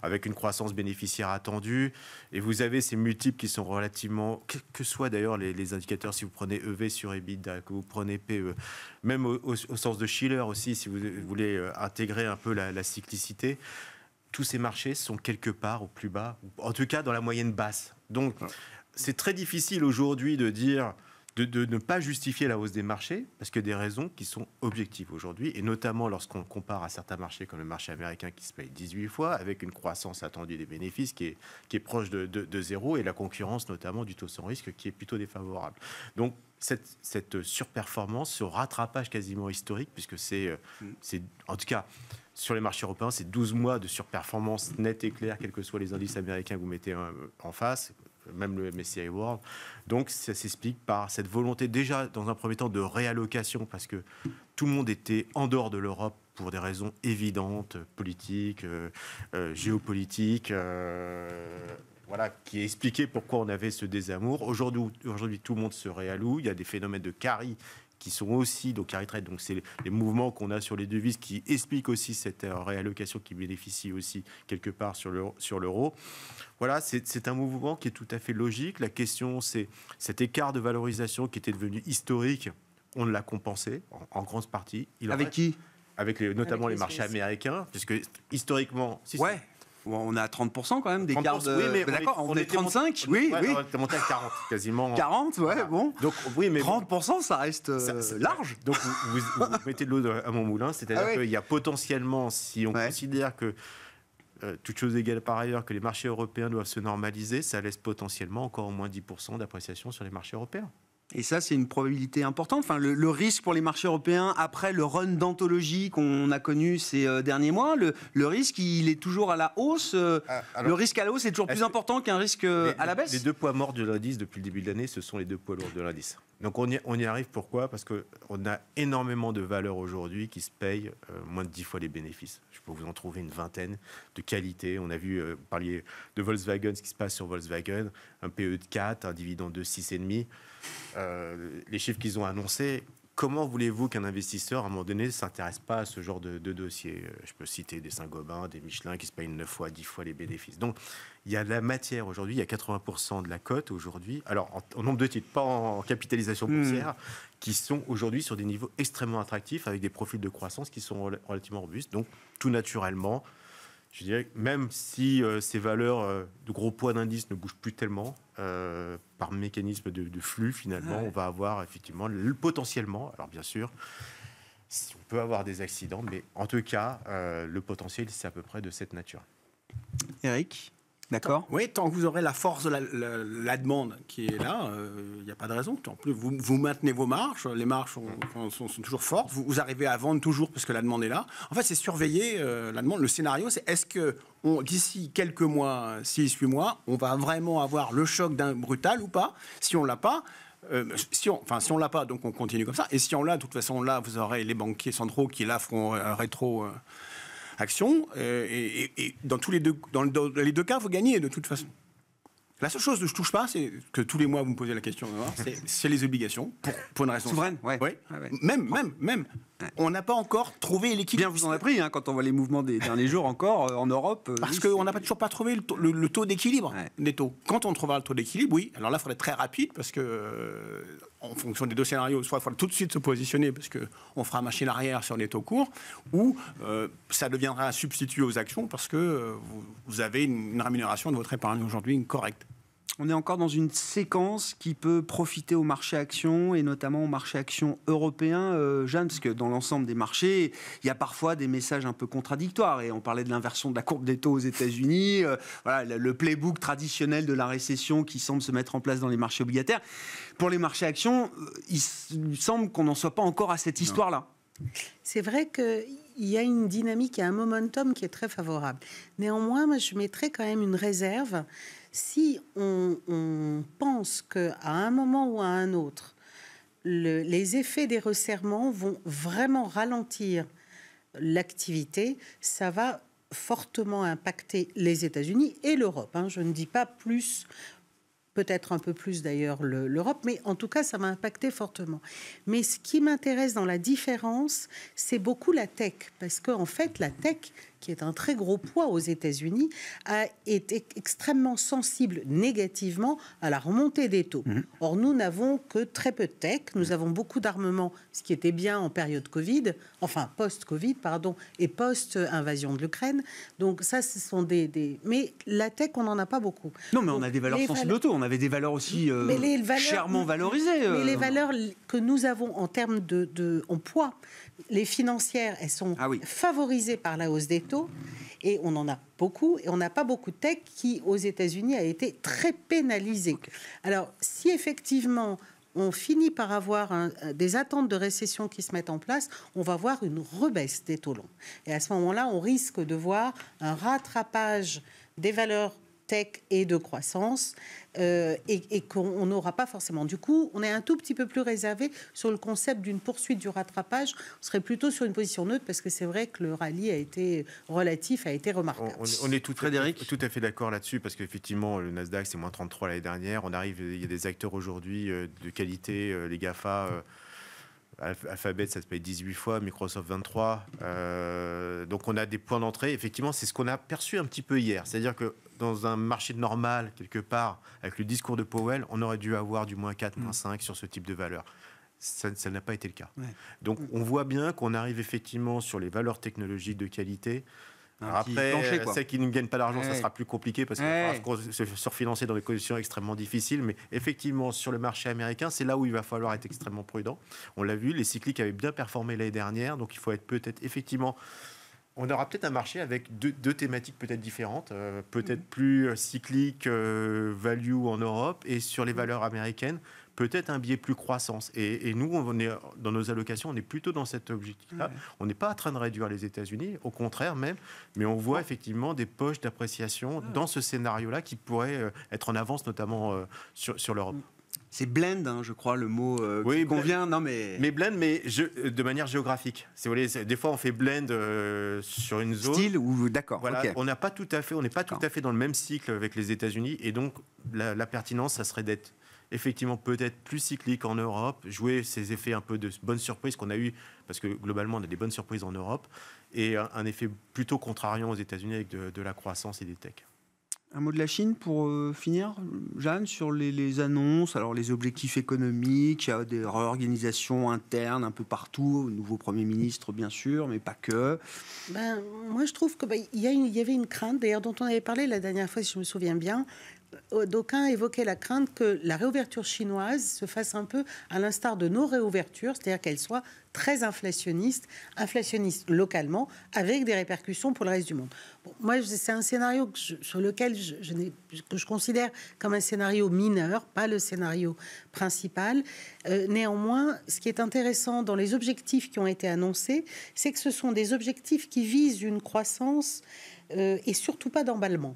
avec une croissance bénéficiaire attendue. Et vous avez ces multiples qui sont relativement, quels que soient d'ailleurs les, indicateurs, si vous prenez EV sur EBITDA, que vous prenez PE, même au, sens de Schiller aussi, si vous voulez intégrer un peu la, la cyclicité tous ces marchés sont quelque part au plus bas, en tout cas dans la moyenne basse. Donc, c'est très difficile aujourd'hui de dire, de, ne pas justifier la hausse des marchés, parce que des raisons qui sont objectives aujourd'hui, et notamment lorsqu'on compare à certains marchés comme le marché américain qui se paye 18 fois, avec une croissance attendue des bénéfices qui est, qui est proche de, de, zéro, et la concurrence notamment du taux sans risque qui est plutôt défavorable. Donc, cette, cette surperformance, ce rattrapage quasiment historique, puisque c'est, mm. en tout cas, sur les marchés européens, c'est 12 mois de surperformance nette et claire, quels que soient les indices américains que vous mettez euh, en face, même le MSCI World. Donc ça s'explique par cette volonté déjà, dans un premier temps, de réallocation, parce que tout le monde était en dehors de l'Europe pour des raisons évidentes, politiques, euh, euh, géopolitiques. voilà, qui expliquait pourquoi on avait ce désamour. Aujourd'hui, aujourd'hui, tout le monde se réalloue. Il y a des phénomènes de carie qui sont aussi donc à retraite. Donc c'est les mouvements qu'on a sur les devises qui expliquent aussi cette euh, réallocation qui bénéficie aussi quelque part sur l'euro. Sur voilà, c'est un mouvement qui est tout à fait logique. La question, c'est cet écart de valorisation qui était devenu historique. On l'a compensé en, grande partie. Il Avec qui avec les, notamment les, marchés américains, puisque historiquement, ouais on est a 30% quand même des cartes. on, est, 35 Oui, oui. On à 40 quasiment. 40, ouais, bon. Donc, oui, mais 30%, ça reste euh, large. Donc vous, mettez de l'eau à mon moulin, c'est-à-dire ah qu'il y a potentiellement, si on considère que toute euh, toutes choses égales par ailleurs, que les marchés européens doivent se normaliser, ça laisse potentiellement encore au moins 10% d'appréciation sur les marchés européens. Et ça, c'est une probabilité importante. Enfin, le, risque pour les marchés européens, après le run d'anthologie qu'on a connu ces euh, derniers mois, le, risque, il est toujours à la hausse. Euh, ah, le risque à la hausse est toujours plus important qu'un risque euh, à la baisse. Les deux poids morts de l'indice depuis le début de l'année, ce sont les deux poids lourds de l'indice. Donc on y, arrive pourquoi Parce qu'on a énormément de valeurs aujourd'hui qui se payent moins de 10 fois les bénéfices. Je peux vous en trouver une vingtaine de qualité. On a vu, vous parliez de Volkswagen, ce qui se passe sur Volkswagen, un PE de 4, un dividende de 6,5. Euh, les chiffres qu'ils ont annoncés, comment voulez-vous qu'un investisseur, à un moment donné, ne s'intéresse pas à ce genre de, dossier euh, Je peux citer des Saint-Gobain, des Michelin qui se payent 9 fois, 10 fois les bénéfices. Donc, il y a de la matière aujourd'hui, il y a 80% de la cote aujourd'hui, alors en, nombre de titres, pas en, capitalisation hmm. boursière, qui sont aujourd'hui sur des niveaux extrêmement attractifs, avec des profils de croissance qui sont relativement robustes. Donc, tout naturellement, je dirais que même si euh, ces valeurs euh, de gros poids d'indice ne bougent plus tellement, euh, par mécanisme de, flux, finalement, on va avoir effectivement le, potentiellement, alors bien sûr, on peut avoir des accidents, mais en tout cas, le potentiel, c'est à peu près de cette nature. Eric D'accord Oui, tant que vous aurez la force de la, demande qui est là, il euh, n'y a pas de raison. En plus, vous, maintenez vos marges, les marges sont, toujours fortes, vous, vous, arrivez à vendre toujours parce que la demande est là. En fait, c'est surveiller euh, la demande. Le scénario, c'est est-ce que d'ici quelques mois, 6-8 mois, on va vraiment avoir le choc d'un brutal ou pas Si on l'a pas, euh, si on, enfin, si on l'a pas, donc on continue comme ça. Et si on l'a, de toute façon, là, vous aurez les banquiers centraux qui là feront un rétro action. Euh, et, dans, tous les deux, dans, les deux cas, vous gagnez de toute façon. La seule chose que je touche pas, c'est que tous les mois vous me posez la question, hein, c'est les obligations pour, pour une raison souveraine. Ah même, même, même. On n'a pas encore trouvé l'équilibre. Bien vous en avez pris hein, quand on voit les mouvements des derniers jours encore euh, en Europe. Euh, parce qu'on n'a toujours pas trouvé le taux, d'équilibre des taux. Quand on trouvera le taux d'équilibre, oui. Alors là, il faudrait être très rapide parce que en fonction des deux scénarios, soit il faut tout de suite se positionner parce que on fera machine arrière sur les taux courts, ou euh, ça deviendra un substitut aux actions parce que euh, vous, avez une, rémunération de votre épargne aujourd'hui correcte. On est encore dans une séquence qui peut profiter au marché actions et notamment au marché actions européen, euh, Jeanne, parce que dans l'ensemble des marchés, il y a parfois des messages un peu contradictoires. Et on parlait de l'inversion de la courbe des taux aux États-Unis, voilà, le playbook traditionnel de la récession qui semble se mettre en place dans les marchés obligataires pour les marchés actions, euh, il, semble qu'on n'en soit pas encore à cette histoire-là. C'est vrai qu'il y a une dynamique, et un momentum qui est très favorable. Néanmoins, moi, je mettrais quand même une réserve. Si on, on pense qu'à un moment ou à un autre, les effets des resserrements vont vraiment ralentir l'activité, ça va fortement impacter les États-Unis et l'Europe. Hein. Je ne dis pas plus peut-être un peu plus d'ailleurs l'Europe, mais en tout cas, ça m'a impacté fortement. Mais ce qui m'intéresse dans la différence, c'est beaucoup la tech, parce qu'en fait, la tech, qui est un très gros poids aux États-Unis, est extrêmement sensible négativement à la remontée des taux. Mhm. Or, nous n'avons que très peu de tech, nous mhm. avons beaucoup d'armement, ce qui était bien en période Covid, enfin post-Covid, pardon, et post-invasion de l'Ukraine. Donc ça, ce sont des, des... Mais la tech, on n'en a pas beaucoup. Non, mais on a des valeurs sensibles aux taux, on avait des valeurs aussi euh, chèrement valorisées. Euh. Mais les valeurs que nous avons en termes de, de en poids, les financières, elles sont ah favorisées par la hausse des taux et on en a beaucoup, et on n'a pas beaucoup de tech qui, aux États-Unis, a été très pénalisé. Alors, si effectivement on finit par avoir euh, des attentes de récession qui se mettent en place, on va voir une rebaisse des taux longs. Et à ce moment-là, on risque de voir un rattrapage des valeurs tech et de croissance, euh, et, qu'on n'aura pas forcément. Du coup, on est un tout petit peu plus réservé sur le concept d'une poursuite du rattrapage. On serait plutôt sur une position neutre parce que c'est vrai que le rallye a été relatif, a été remarquable. On, est tout, Frédéric à, tout à fait d'accord là-dessus parce qu'effectivement, le Nasdaq, c'est moins 33 l'année dernière. On arrive, il y a des acteurs aujourd'hui euh, de qualité, euh, les GAFA. Alphabet, ça se paye 18 fois, Microsoft 23. Euh, donc on a des points d'entrée. Effectivement, c'est ce qu'on a perçu un petit peu hier. C'est-à-dire que dans un marché normal, quelque part, avec le discours de Powell, on aurait dû avoir du moins 4, moins 5 mm. sur ce type de valeur. Ça, n'a pas été le cas. Donc on voit bien qu'on arrive effectivement sur les valeurs technologiques de qualité après, ceux qui ne gagnent pas d'argent, ça sera plus compliqué parce qu'on va se surfinancer dans des conditions extrêmement difficiles. Mais effectivement, sur le marché américain, c'est là où il va falloir être extrêmement prudent. On l'a vu, les cycliques avaient bien performé l'année dernière, donc il faut être peut-être effectivement on aura peut-être un marché avec deux, thématiques peut-être différentes, euh, peut-être mm-hmm. plus euh, cyclique, euh, value en Europe et sur les mm-hmm. valeurs américaines, peut-être un biais plus croissance. Et, nous, on dans nos allocations, on est plutôt dans cet objectif-là. On n'est pas en train de réduire les États-Unis, au contraire même, mais on voit effectivement des poches d'appréciation dans ce scénario-là qui pourraient euh, être en avance, notamment euh, sur, l'Europe. C'est blend, hein, je crois, le mot euh, qui convient. Non, mais... mais blend, mais je, de manière géographique. Si vous voulez, des fois, on fait blend sur une zone. Style ou d'accord. On n'est pas tout à fait, on n'est pas tout à fait dans le même cycle avec les États-Unis, et donc la pertinence, ça serait d'être effectivement peut-être plus cyclique en Europe, jouer ces effets un peu de bonnes surprises qu'on a eu, parce que globalement on a des bonnes surprises en Europe, et un, effet plutôt contrariant aux États-Unis avec de, la croissance et des techs. Un mot de la Chine pour euh, finir, Jeanne, sur les, annonces, alors les objectifs économiques, il y a des réorganisations internes un peu partout, nouveau Premier ministre bien sûr, mais pas que. Ben, moi je trouve qu'il ben, y, avait une crainte, d'ailleurs dont on avait parlé la dernière fois si je me souviens bien, d'aucuns évoquaient la crainte que la réouverture chinoise se fasse un peu à l'instar de nos réouvertures, c'est-à-dire qu'elle soit très inflationniste, inflationniste localement, avec des répercussions pour le reste du monde. moi, c'est un scénario sur lequel je, considère comme un scénario mineur, pas le scénario principal. Euh, néanmoins, ce qui est intéressant dans les objectifs qui ont été annoncés, c'est que ce sont des objectifs qui visent une croissance euh, et surtout pas d'emballement.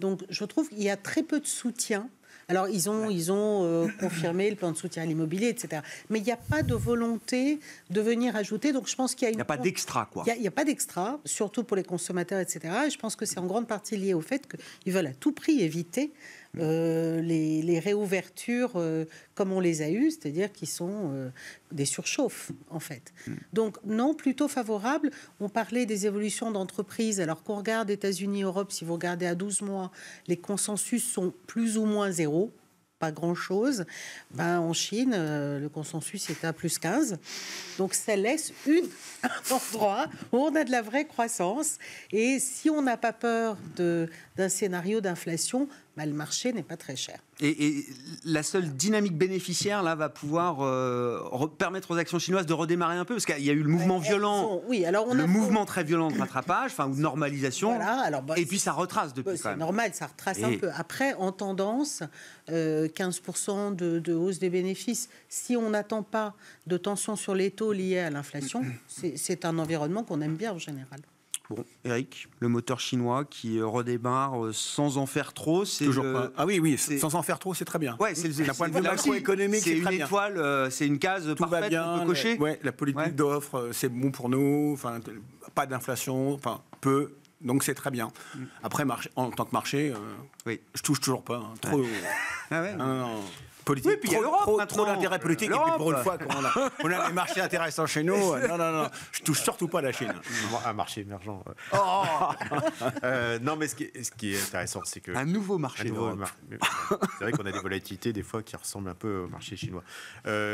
Donc je trouve qu'il y a très peu de soutien. Alors ils ont, ils ont euh, confirmé le plan de soutien à l'immobilier, etc. Mais il n'y a pas de volonté de venir ajouter. Donc je pense qu'il y a Il n'y a pas d'extra, quoi. Il n'y a, pas d'extra, surtout pour les consommateurs, etc. je pense que c'est en grande partie lié au fait qu'ils veulent à tout prix éviter euh, les, réouvertures euh, comme on les a eues, c'est-à-dire qui sont euh, des surchauffes en fait. Hmm. Donc non, plutôt favorable. On parlait des évolutions d'entreprises. Alors qu'on regarde États-Unis, Europe, si vous regardez à 12 mois, les consensus sont plus ou moins zéro pas grand-chose. Ben, en Chine, le consensus est à plus 15. Donc ça laisse une, un endroit où on a de la vraie croissance. Et si on n'a pas peur d'un scénario d'inflation, bah, le marché n'est pas très cher. Et, la seule dynamique bénéficiaire, là, va pouvoir euh, permettre aux actions chinoises de redémarrer un peu Parce qu'il y a eu le mouvement violent, oui, alors on le mouvement très violent de rattrapage, enfin, ou de normalisation. Bah, et puis ça retrace depuis bah, C'est normal, ça retrace un peu. Après, en tendance, 15% euh, de, de, hausse des bénéfices. Si on n'attend pas de tension sur les taux liés à l'inflation, c'est un environnement qu'on aime bien en général. Bon, Eric, le moteur chinois qui euh, redémarre euh, sans en faire trop, c'est toujours pas. Ah oui, oui, sans en faire trop, c'est très bien. Ouais, c'est d'un point de vue macroéconomique, c'est une étoile, euh, c'est une case Tout parfaite On peut cocher. La, la politique d'offre, c'est bon pour nous. Enfin, pas d'inflation, enfin peu. Donc c'est très bien. Mm. Après, en tant que marché, je touche toujours pas. Hein, trop. Ah oui, puis il y a trop, d'intérêt politique. Et puis pour une fois on a des marchés intéressants chez nous, euh, non, non, non, je touche surtout pas la Chine. Un marché émergent. Euh. Oh. Euh, non, mais ce qui, est, intéressant, c'est que... Un nouveau marché. c'est vrai qu'on a des volatilités des fois qui ressemblent un peu au marché chinois. au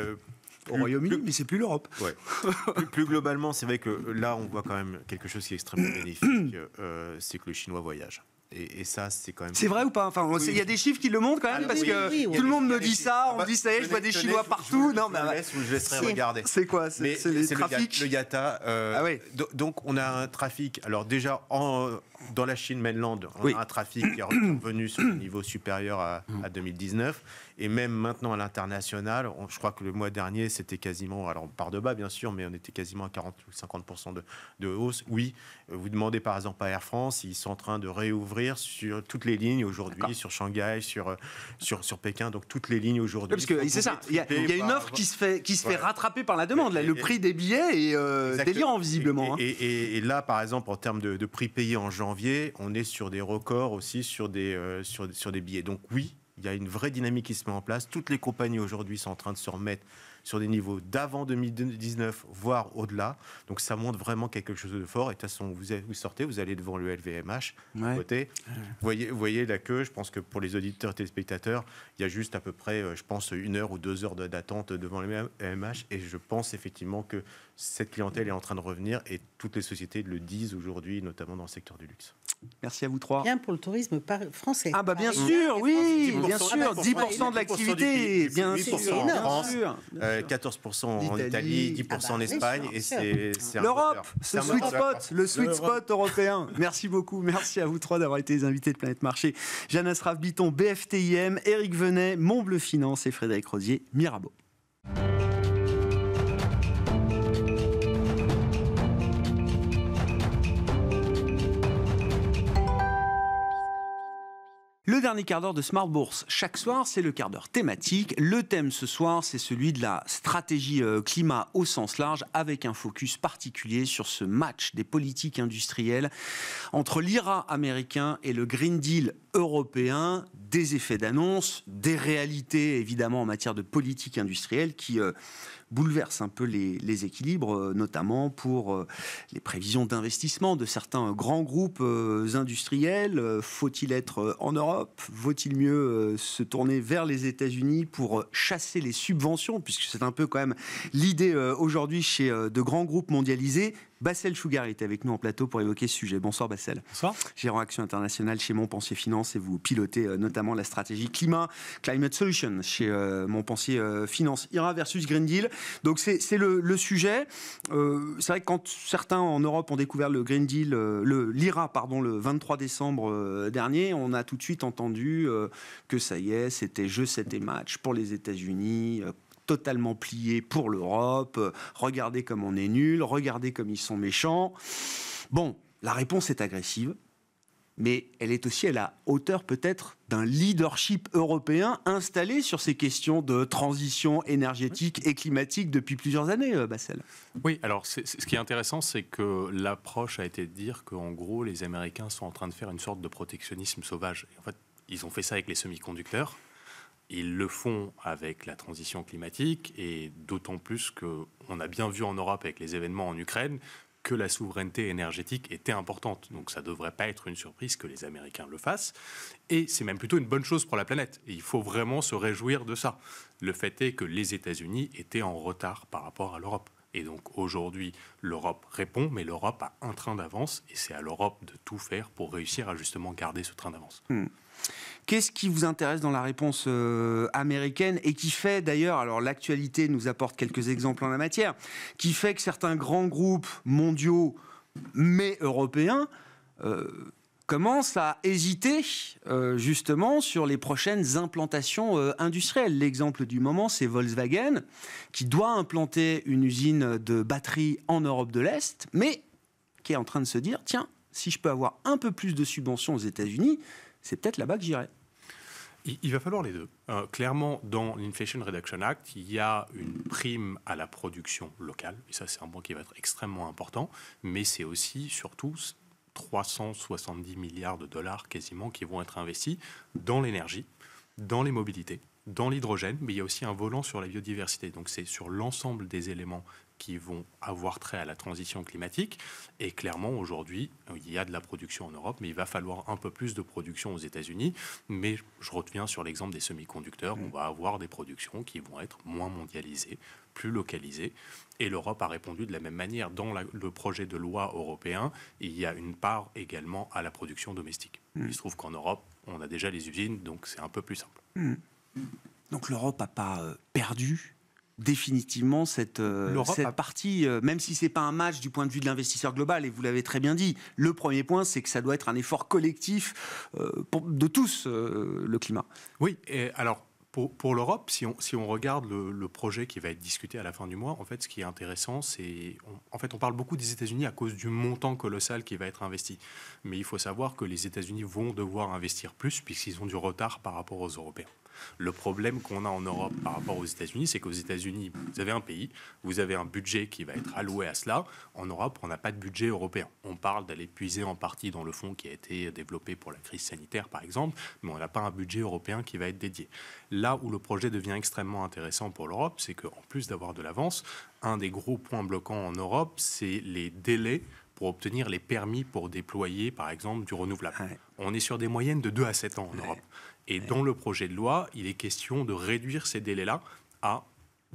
Royaume-Uni, mais c'est plus l'Europe. plus, globalement, c'est vrai que là, on voit quand même quelque chose qui est extrêmement bénéfique, c'est que le Chinois voyage. Et, ça, c'est quand même. C'est vrai ou pas Enfin, il y a des chiffres qui le montrent quand même, parce que tout le monde me dit ça. On dit ça y je vois des Chinois partout. non, mais. je laisserai regarder. C'est quoi C'est trafic Le Yata. Euh, ah ouais. Donc, on a un trafic. Alors, déjà, en, dans la Chine mainland, un trafic qui est revenu sur un niveau supérieur à, à 2019. Mm et même maintenant à l'international, je crois que le mois dernier, c'était quasiment, alors par de bas bien sûr, mais on était quasiment à 40 ou 50% de, de, hausse. Oui, vous demandez par exemple à Air France, ils sont en train de réouvrir sur toutes les lignes aujourd'hui, sur Shanghai, sur, sur, sur Pékin, donc toutes les lignes aujourd'hui. parce que c'est ça, il y, a, une offre qui se fait, qui se fait rattraper par la demande. Là, le prix des billets est euh, délirant visiblement. Hein. Et, là, par exemple, en termes de, prix payés en janvier, on est sur des records aussi sur des, euh, sur, sur des billets. Donc oui, il y a une vraie dynamique qui se met en place. Toutes les compagnies aujourd'hui sont en train de se remettre sur des niveaux d'avant 2019, voire au-delà. Donc ça montre vraiment quelque chose de fort. Et de toute façon, vous, sortez, vous allez devant le LVMH, Vous voyez, la queue. Je pense que pour les auditeurs et téléspectateurs, il y a juste à peu près, euh, je pense, une heure ou deux heures d'attente devant le LVMH. Et je pense effectivement que cette clientèle est en train de revenir. Et toutes les sociétés le disent aujourd'hui, notamment dans le secteur du luxe. Merci à vous trois. Bien pour le tourisme français. Ah bah bien sûr, oui, bien sûr, 10% de l'activité, bien sûr, euh, en France, 14% ah bah, en Italie, 10% en Espagne, et c'est l'Europe, sweet spot, le sweet spot européen. Merci beaucoup, merci à vous trois d'avoir été les invités de Planète Marché. Jeanne Asraf-Biton, BFTIM, Eric Venet, Montbleu Finance et Frédéric Rosier, Mirabeau. Le dernier quart d'heure de Smart Bourse, chaque soir, c'est le quart d'heure thématique. Le thème ce soir, c'est celui de la stratégie euh, climat au sens large, avec un focus particulier sur ce match des politiques industrielles entre l'IRA américain et le Green Deal européen des effets d'annonce, des réalités évidemment en matière de politique industrielle qui euh, bouleversent un peu les, équilibres, euh, notamment pour euh, les prévisions d'investissement de certains grands groupes industriels. Faut-il être en Europe Vaut-il mieux se tourner vers les États-Unis pour chasser les subventions, puisque c'est un peu quand même l'idée aujourd'hui chez de grands groupes mondialisés Bassel Chougar est avec nous en plateau pour évoquer ce sujet. Bonsoir Bassel. Bonsoir. Gérant Action Internationale chez Montpensier Finance et vous pilotez euh, notamment la stratégie climat, Climate Solution chez Monpensier euh, Montpensier euh, Finance. IRA versus Green Deal. Donc c'est le, sujet. c'est vrai que quand certains en Europe ont découvert le Green Deal, le l'IRA pardon, le 23 décembre dernier, on a tout de suite entendu que ça y est, c'était jeu, c'était match pour les États-Unis, totalement plié pour l'Europe, euh, regardez comme on est nul, regardez comme ils sont méchants. Bon, la réponse est agressive, mais elle est aussi à la hauteur peut-être d'un leadership européen installé sur ces questions de transition énergétique et climatique depuis plusieurs années, euh, Bassel. Oui, alors ce qui est intéressant, c'est que l'approche a été de dire qu'en gros, les Américains sont en train de faire une sorte de protectionnisme sauvage. en fait, ils ont fait ça avec les semi-conducteurs. Ils le font avec la transition climatique et d'autant plus qu'on a bien vu en Europe avec les événements en Ukraine que la souveraineté énergétique était importante. Donc ça ne devrait pas être une surprise que les Américains le fassent. Et c'est même plutôt une bonne chose pour la planète. il faut vraiment se réjouir de ça. Le fait est que les États-Unis étaient en retard par rapport à l'Europe. Et donc aujourd'hui, l'Europe répond, mais l'Europe a un train d'avance, et c'est à l'Europe de tout faire pour réussir à justement garder ce train d'avance. Hmm. Qu'est-ce qui vous intéresse dans la réponse euh, américaine et qui fait d'ailleurs, alors l'actualité nous apporte quelques exemples en la matière, qui fait que certains grands groupes mondiaux mais européens euh, commencent à hésiter euh, justement sur les prochaines implantations industrielles. L'exemple du moment, c'est Volkswagen qui doit implanter une usine de batterie en Europe de l'Est, mais qui est en train de se dire, tiens, si je peux avoir un peu plus de subventions aux États-Unis, c'est peut-être là-bas que j'irai. Il va falloir les deux. Euh, clairement, dans l'Inflation Reduction Act, il y a une prime à la production locale, et ça c'est un point qui va être extrêmement important, mais c'est aussi, surtout, 370 milliards de dollars quasiment qui vont être investis dans l'énergie, dans les mobilités, dans l'hydrogène, mais il y a aussi un volant sur la biodiversité. Donc c'est sur l'ensemble des éléments qui vont avoir trait à la transition climatique. Et clairement, aujourd'hui, il y a de la production en Europe, mais il va falloir un peu plus de production aux États-Unis. Mais je reviens sur l'exemple des semi-conducteurs. Mmh. On va avoir des productions qui vont être moins mondialisées, plus localisées. Et l'Europe a répondu de la même manière. Dans le projet de loi européen, il y a une part également à la production domestique. Mmh. Il se trouve qu'en Europe, on a déjà les usines, donc c'est un peu plus simple. Mmh. Donc l'Europe n'a pas euh, perdu définitivement cette, euh, cette partie, euh, même si c'est pas un match du point de vue de l'investisseur global, et vous l'avez très bien dit, le premier point, c'est que ça doit être un effort collectif euh, de tous, le climat. Oui, et alors pour, l'Europe, si on, si on regarde le, le, projet qui va être discuté à la fin du mois, en fait, ce qui est intéressant, c'est. En fait, on parle beaucoup des États-Unis à cause du montant colossal qui va être investi. Mais il faut savoir que les États-Unis vont devoir investir plus, puisqu'ils ont du retard par rapport aux Européens. Le problème qu'on a en Europe par rapport aux États-Unis, c'est qu'aux États-Unis, vous avez un pays, vous avez un budget qui va être alloué à cela. En Europe, on n'a pas de budget européen. On parle d'aller puiser en partie dans le fonds qui a été développé pour la crise sanitaire, par exemple, mais on n'a pas un budget européen qui va être dédié. Là où le projet devient extrêmement intéressant pour l'Europe, c'est qu'en plus d'avoir de l'avance, un des gros points bloquants en Europe, c'est les délais pour obtenir les permis pour déployer, par exemple, du renouvelable. On est sur des moyennes de 2 à 7 ans en Europe. Et dans le projet de loi, il est question de réduire ces délais-là à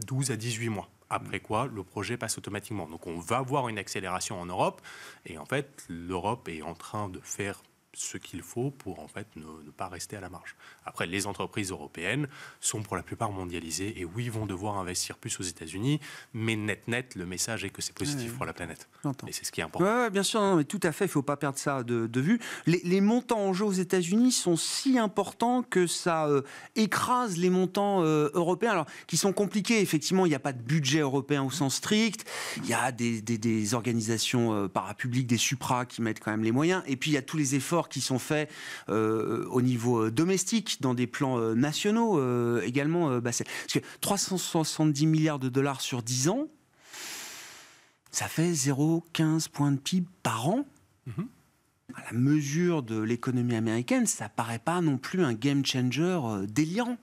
12 à 18 mois. Après mm. quoi, le projet passe automatiquement. Donc on va voir une accélération en Europe. Et en fait, l'Europe est en train de faire ce qu'il faut pour en fait ne, pas rester à la marge. Après, les entreprises européennes sont pour la plupart mondialisées et oui, vont devoir investir plus aux États-Unis, mais net net, le message est que c'est positif pour la planète. Et c'est ce qui est important. Oui bien sûr, mais tout à fait, il ne faut pas perdre ça de, vue. Les, montants en jeu aux États-Unis sont si importants que ça euh, écrase les montants euh, européens, alors qui sont compliqués. Effectivement, il n'y a pas de budget européen au sens strict. Il y a des, organisations euh, parapubliques, des supras qui mettent quand même les moyens. Et puis il y a tous les efforts qui sont faits euh, au niveau euh, domestique, dans des plans euh, nationaux également. Bah, parce que 370 milliards de dollars sur 10 ans, ça fait 0,15 points de PIB par an. Mm-hmm. À la mesure de l'économie américaine, ça paraît pas non plus un game changer délirant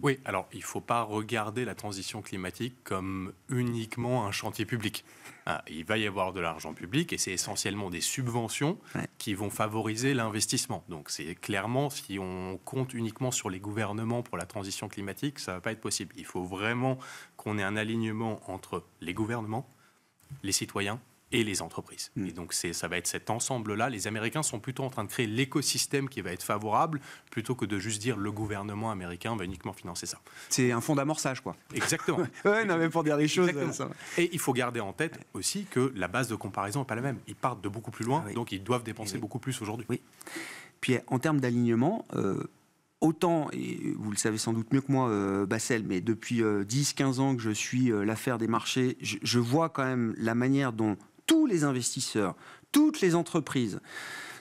oui, alors il ne faut pas regarder la transition climatique comme uniquement un chantier public. Ah, il va y avoir de l'argent public et c'est essentiellement des subventions qui vont favoriser l'investissement. Donc c'est clairement, si on compte uniquement sur les gouvernements pour la transition climatique, ça ne va pas être possible. Il faut vraiment qu'on ait un alignement entre les gouvernements, les citoyens et les entreprises. Mm. Et donc ça va être cet ensemble-là. Les Américains sont plutôt en train de créer l'écosystème qui va être favorable, plutôt que de juste dire le gouvernement américain va uniquement financer ça. C'est un fonds d'amorçage, quoi. Exactement. ouais, non, mais pour dire les choses. Ça... Et il faut garder en tête aussi que la base de comparaison n'est pas la même. Ils partent de beaucoup plus loin, ah donc ils doivent dépenser beaucoup plus aujourd'hui. Oui. Puis en termes d'alignement, euh, autant, et vous le savez sans doute mieux que moi, euh, Bassel, mais depuis 10-15 euh, ans que je suis euh, l'affaire des marchés, je, je, vois quand même la manière dont tous les investisseurs, toutes les entreprises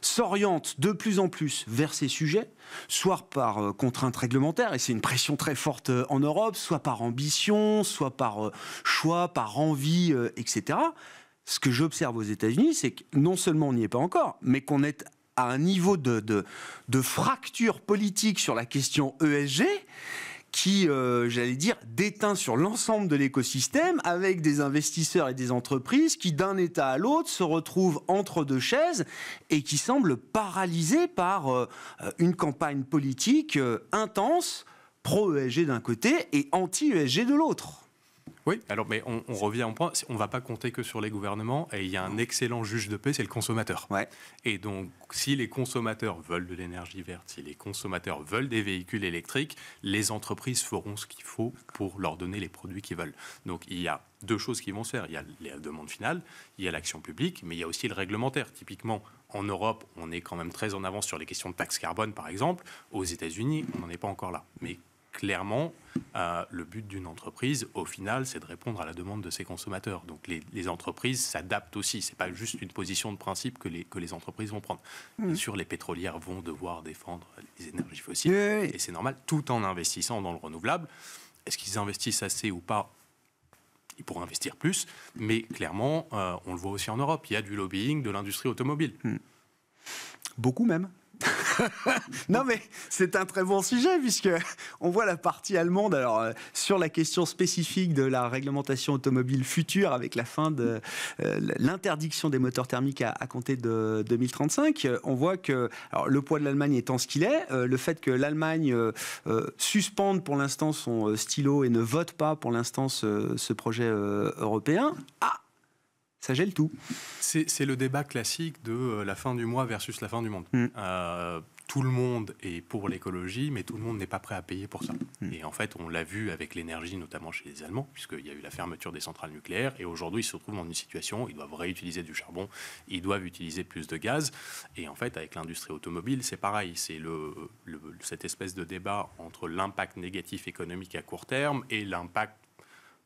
s'orientent de plus en plus vers ces sujets, soit par euh, contrainte réglementaire, et c'est une pression très forte euh, en Europe, soit par ambition, soit par euh, choix, par envie, etc. Ce que j'observe aux États-Unis, c'est que non seulement on n'y est pas encore, mais qu'on est à un niveau de, de, de fracture politique sur la question ESG qui, euh, j'allais dire, déteint sur l'ensemble de l'écosystème avec des investisseurs et des entreprises qui, d'un état à l'autre, se retrouvent entre deux chaises et qui semblent paralysés par euh, euh, une campagne politique intense, pro-ESG d'un côté et anti-ESG de l'autre. Oui, alors mais on, revient au point, on ne va pas compter que sur les gouvernements, et il y a un excellent juge de paix, c'est le consommateur. Ouais. Et donc, si les consommateurs veulent de l'énergie verte, si les consommateurs veulent des véhicules électriques, les entreprises feront ce qu'il faut pour leur donner les produits qu'ils veulent. Donc, il y a deux choses qui vont se faire. Il y a la demande finale, il y a l'action publique, mais il y a aussi le réglementaire. Typiquement, en Europe, on est quand même très en avance sur les questions de taxes carbone, par exemple. Aux États-Unis, on n'en est pas encore là. Mais clairement, euh, le but d'une entreprise, au final, c'est de répondre à la demande de ses consommateurs. Donc les, entreprises s'adaptent aussi. Ce n'est pas juste une position de principe que les, que les entreprises vont prendre. Bien mmh. sûr, les pétrolières vont devoir défendre les énergies fossiles, et c'est normal, tout en investissant dans le renouvelable. Est-ce qu'ils investissent assez ou pas ils pourraient investir plus, mais clairement, euh, on le voit aussi en Europe, il y a du lobbying de l'industrie automobile. Mmh. Beaucoup même. non mais c'est un très bon sujet puisque on voit la partie allemande alors euh, sur la question spécifique de la réglementation automobile future avec la fin de euh, l'interdiction des moteurs thermiques à, compter de 2035 euh, on voit que le poids de l'Allemagne étant ce qu'il est le fait que l'Allemagne suspende pour l'instant son stylo et ne vote pas pour l'instant ce, projet européen a ça gèle tout. C'est le débat classique de euh, la fin du mois versus la fin du monde. Mm. Euh, tout le monde est pour l'écologie, mais tout le monde n'est pas prêt à payer pour ça. Mm. Et en fait, on l'a vu avec l'énergie, notamment chez les Allemands, puisqu'il y a eu la fermeture des centrales nucléaires, et aujourd'hui, ils se retrouvent dans une situation où ils doivent réutiliser du charbon, ils doivent utiliser plus de gaz. Et en fait, avec l'industrie automobile, c'est pareil. C'est le, cette espèce de débat entre l'impact négatif économique à court terme et l'impact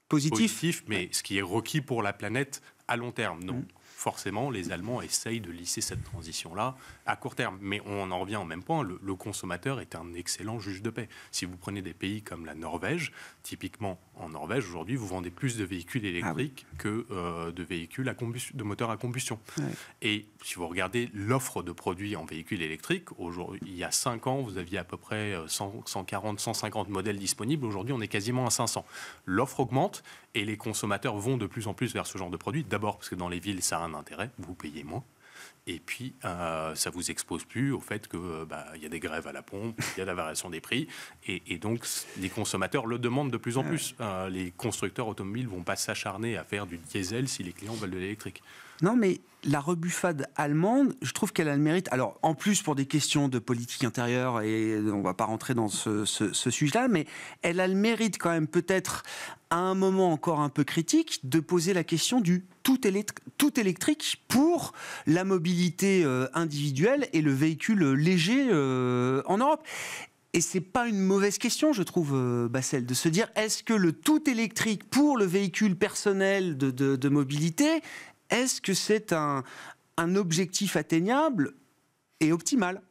positif. mais ce qui est requis pour la planète à long terme, non. Mm forcément, les Allemands essayent de lisser cette transition-là à court terme. Mais on en revient au même point, le, consommateur est un excellent juge de paix. Si vous prenez des pays comme la Norvège, typiquement en Norvège, aujourd'hui, vous vendez plus de véhicules ah électriques que euh, de véhicules à combustion, de moteurs à combustion. Et si vous regardez l'offre de produits en véhicules électriques, il y a 5 ans, vous aviez à peu près 140, euh, 150 modèles disponibles. Aujourd'hui, on est quasiment à 500. L'offre augmente et les consommateurs vont de plus en plus vers ce genre de produits. D'abord parce que dans les villes, ça intérêt, vous payez moins. Et puis, euh, ça vous expose plus au fait qu'il euh, bah, y a des grèves à la pompe, il y a la variation des prix. Et, donc, les consommateurs le demandent de plus en ah plus. Euh, les constructeurs automobiles vont pas s'acharner à faire du diesel si les clients veulent de l'électrique. Non, mais la rebuffade allemande, je trouve qu'elle a le mérite. Alors, en plus, pour des questions de politique intérieure, et on ne va pas rentrer dans ce, sujet-là, mais elle a le mérite quand même, peut-être, à un moment encore un peu critique, de poser la question du tout, électrique pour la mobilité euh, individuelle et le véhicule léger euh, en Europe. Et c'est pas une mauvaise question, je trouve, euh, Bassel, de se dire est-ce que le tout électrique pour le véhicule personnel de mobilité est-ce que c'est un, objectif atteignable et optimal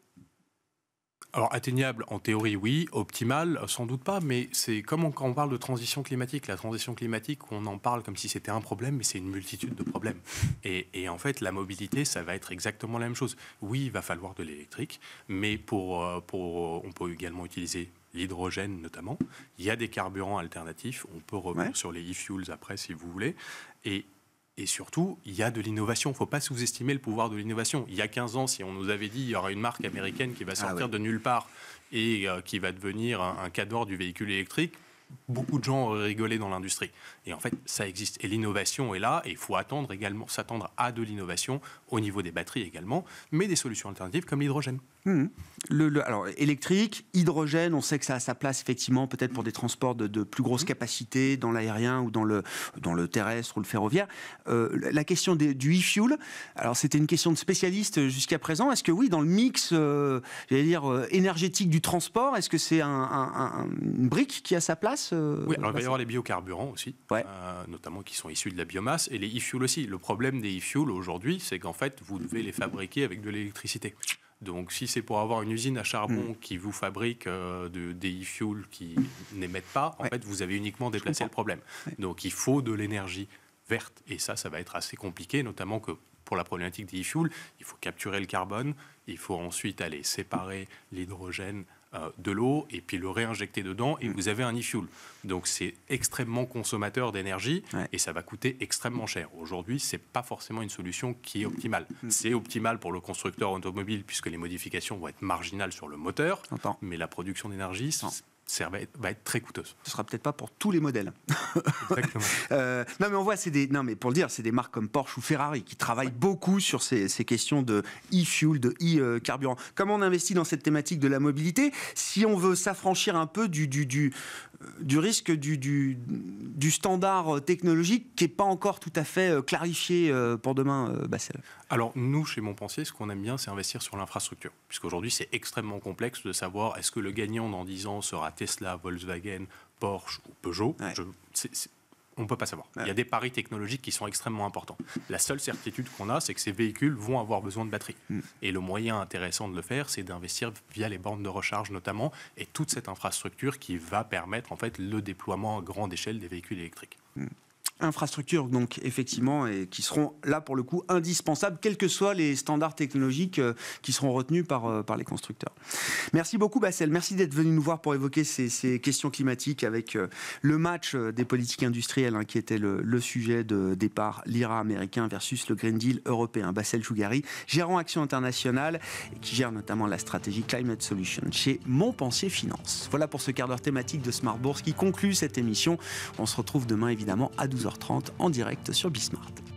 alors atteignable en théorie oui, optimal sans doute pas, mais c'est comme quand on parle de transition climatique. La transition climatique, on en parle comme si c'était un problème, mais c'est une multitude de problèmes. Et, en fait, la mobilité, ça va être exactement la même chose. Oui, il va falloir de l'électrique, mais pour, euh, euh, on peut également utiliser l'hydrogène notamment. Il y a des carburants alternatifs, on peut revenir sur les e-fuels après si vous voulez. Et et surtout, il y a de l'innovation. Il ne faut pas sous-estimer le pouvoir de l'innovation. Il y a 15 ans, si on nous avait dit qu'il y aura une marque américaine qui va ah sortir de nulle part et euh, qui va devenir un, un du véhicule électrique, beaucoup de gens auraient rigolé dans l'industrie. Et en fait, ça existe. Et l'innovation est là, et il faut attendre également, s'attendre à de l'innovation au niveau des batteries également, mais des solutions alternatives comme l'hydrogène. Mmh. Le, alors, électrique, hydrogène, on sait que ça a sa place effectivement peut-être pour des transports de, plus grosse mmh. capacité dans l'aérien ou dans le, dans le terrestre ou le ferroviaire. Euh, la question du e-fuel, alors c'était une question de spécialiste jusqu'à présent. Est-ce que oui, dans le mix euh, dire, euh, énergétique du transport, est-ce que c'est un, une brique qui a sa place euh, Oui, il va y avoir les biocarburants aussi, notamment qui sont issus de la biomasse, et les e-fuel aussi. Le problème des e-fuel aujourd'hui, c'est qu'en fait, vous devez les fabriquer avec de l'électricité. Donc, si c'est pour avoir une usine à charbon hmm. qui vous fabrique euh, de, des e-fuels qui hmm. n'émettent pas, en fait, vous avez uniquement déplacé le problème. Donc, il faut de l'énergie verte. Et ça, ça va être assez compliqué, notamment que pour la problématique des e-fuels, il faut capturer le carbone, il faut ensuite aller séparer l'hydrogène euh, de l'eau et puis le réinjecter dedans et mm. vous avez un e-fuel. Donc c'est extrêmement consommateur d'énergie et ça va coûter extrêmement cher. Aujourd'hui, c'est pas forcément une solution qui est optimale. Mm. Mm. C'est optimal pour le constructeur automobile puisque les modifications vont être marginales sur le moteur, mais la production d'énergie, va être très coûteuse. Ce sera peut-être pas pour tous les modèles. Exactement. Euh, non, mais on voit, c'est des, non, mais pour le dire, c'est des marques comme Porsche ou Ferrari qui travaillent beaucoup sur ces, questions de e-fuel, de e-carburant. Comment on investit dans cette thématique de la mobilité Si on veut s'affranchir un peu du, du, du, euh, risque du, du, du, standard euh, technologique qui n'est pas encore tout à fait clarifié pour demain, Bassel alors nous, chez Montpensier, ce qu'on aime bien, c'est investir sur l'infrastructure, puisqu'aujourd'hui c'est extrêmement complexe de savoir est-ce que le gagnant dans 10 ans sera Tesla, Volkswagen, Porsche ou Peugeot. on ne peut pas savoir. Il y a des paris technologiques qui sont extrêmement importants. La seule certitude qu'on a, c'est que ces véhicules vont avoir besoin de batteries. Mm. Et le moyen intéressant de le faire, c'est d'investir via les bornes de recharge notamment, et toute cette infrastructure qui va permettre en fait le déploiement à grande échelle des véhicules électriques. Mm infrastructures, donc effectivement, et qui seront là pour le coup indispensables, quels que soient les standards technologiques euh, qui seront retenus par, euh, par les constructeurs. Merci beaucoup, Bassel. Merci d'être venu nous voir pour évoquer ces, questions climatiques avec euh, le match des politiques industrielles, hein, qui était le, sujet de départ, l'IRA américain versus le Green Deal européen. Bassel Chougari, gérant Action Internationale, et qui gère notamment la stratégie Climate Solution chez Montpensier Finance. Voilà pour ce quart d'heure thématique de Smart Bourse qui conclut cette émission. On se retrouve demain, évidemment, à 12h h 30 en direct sur Bismart.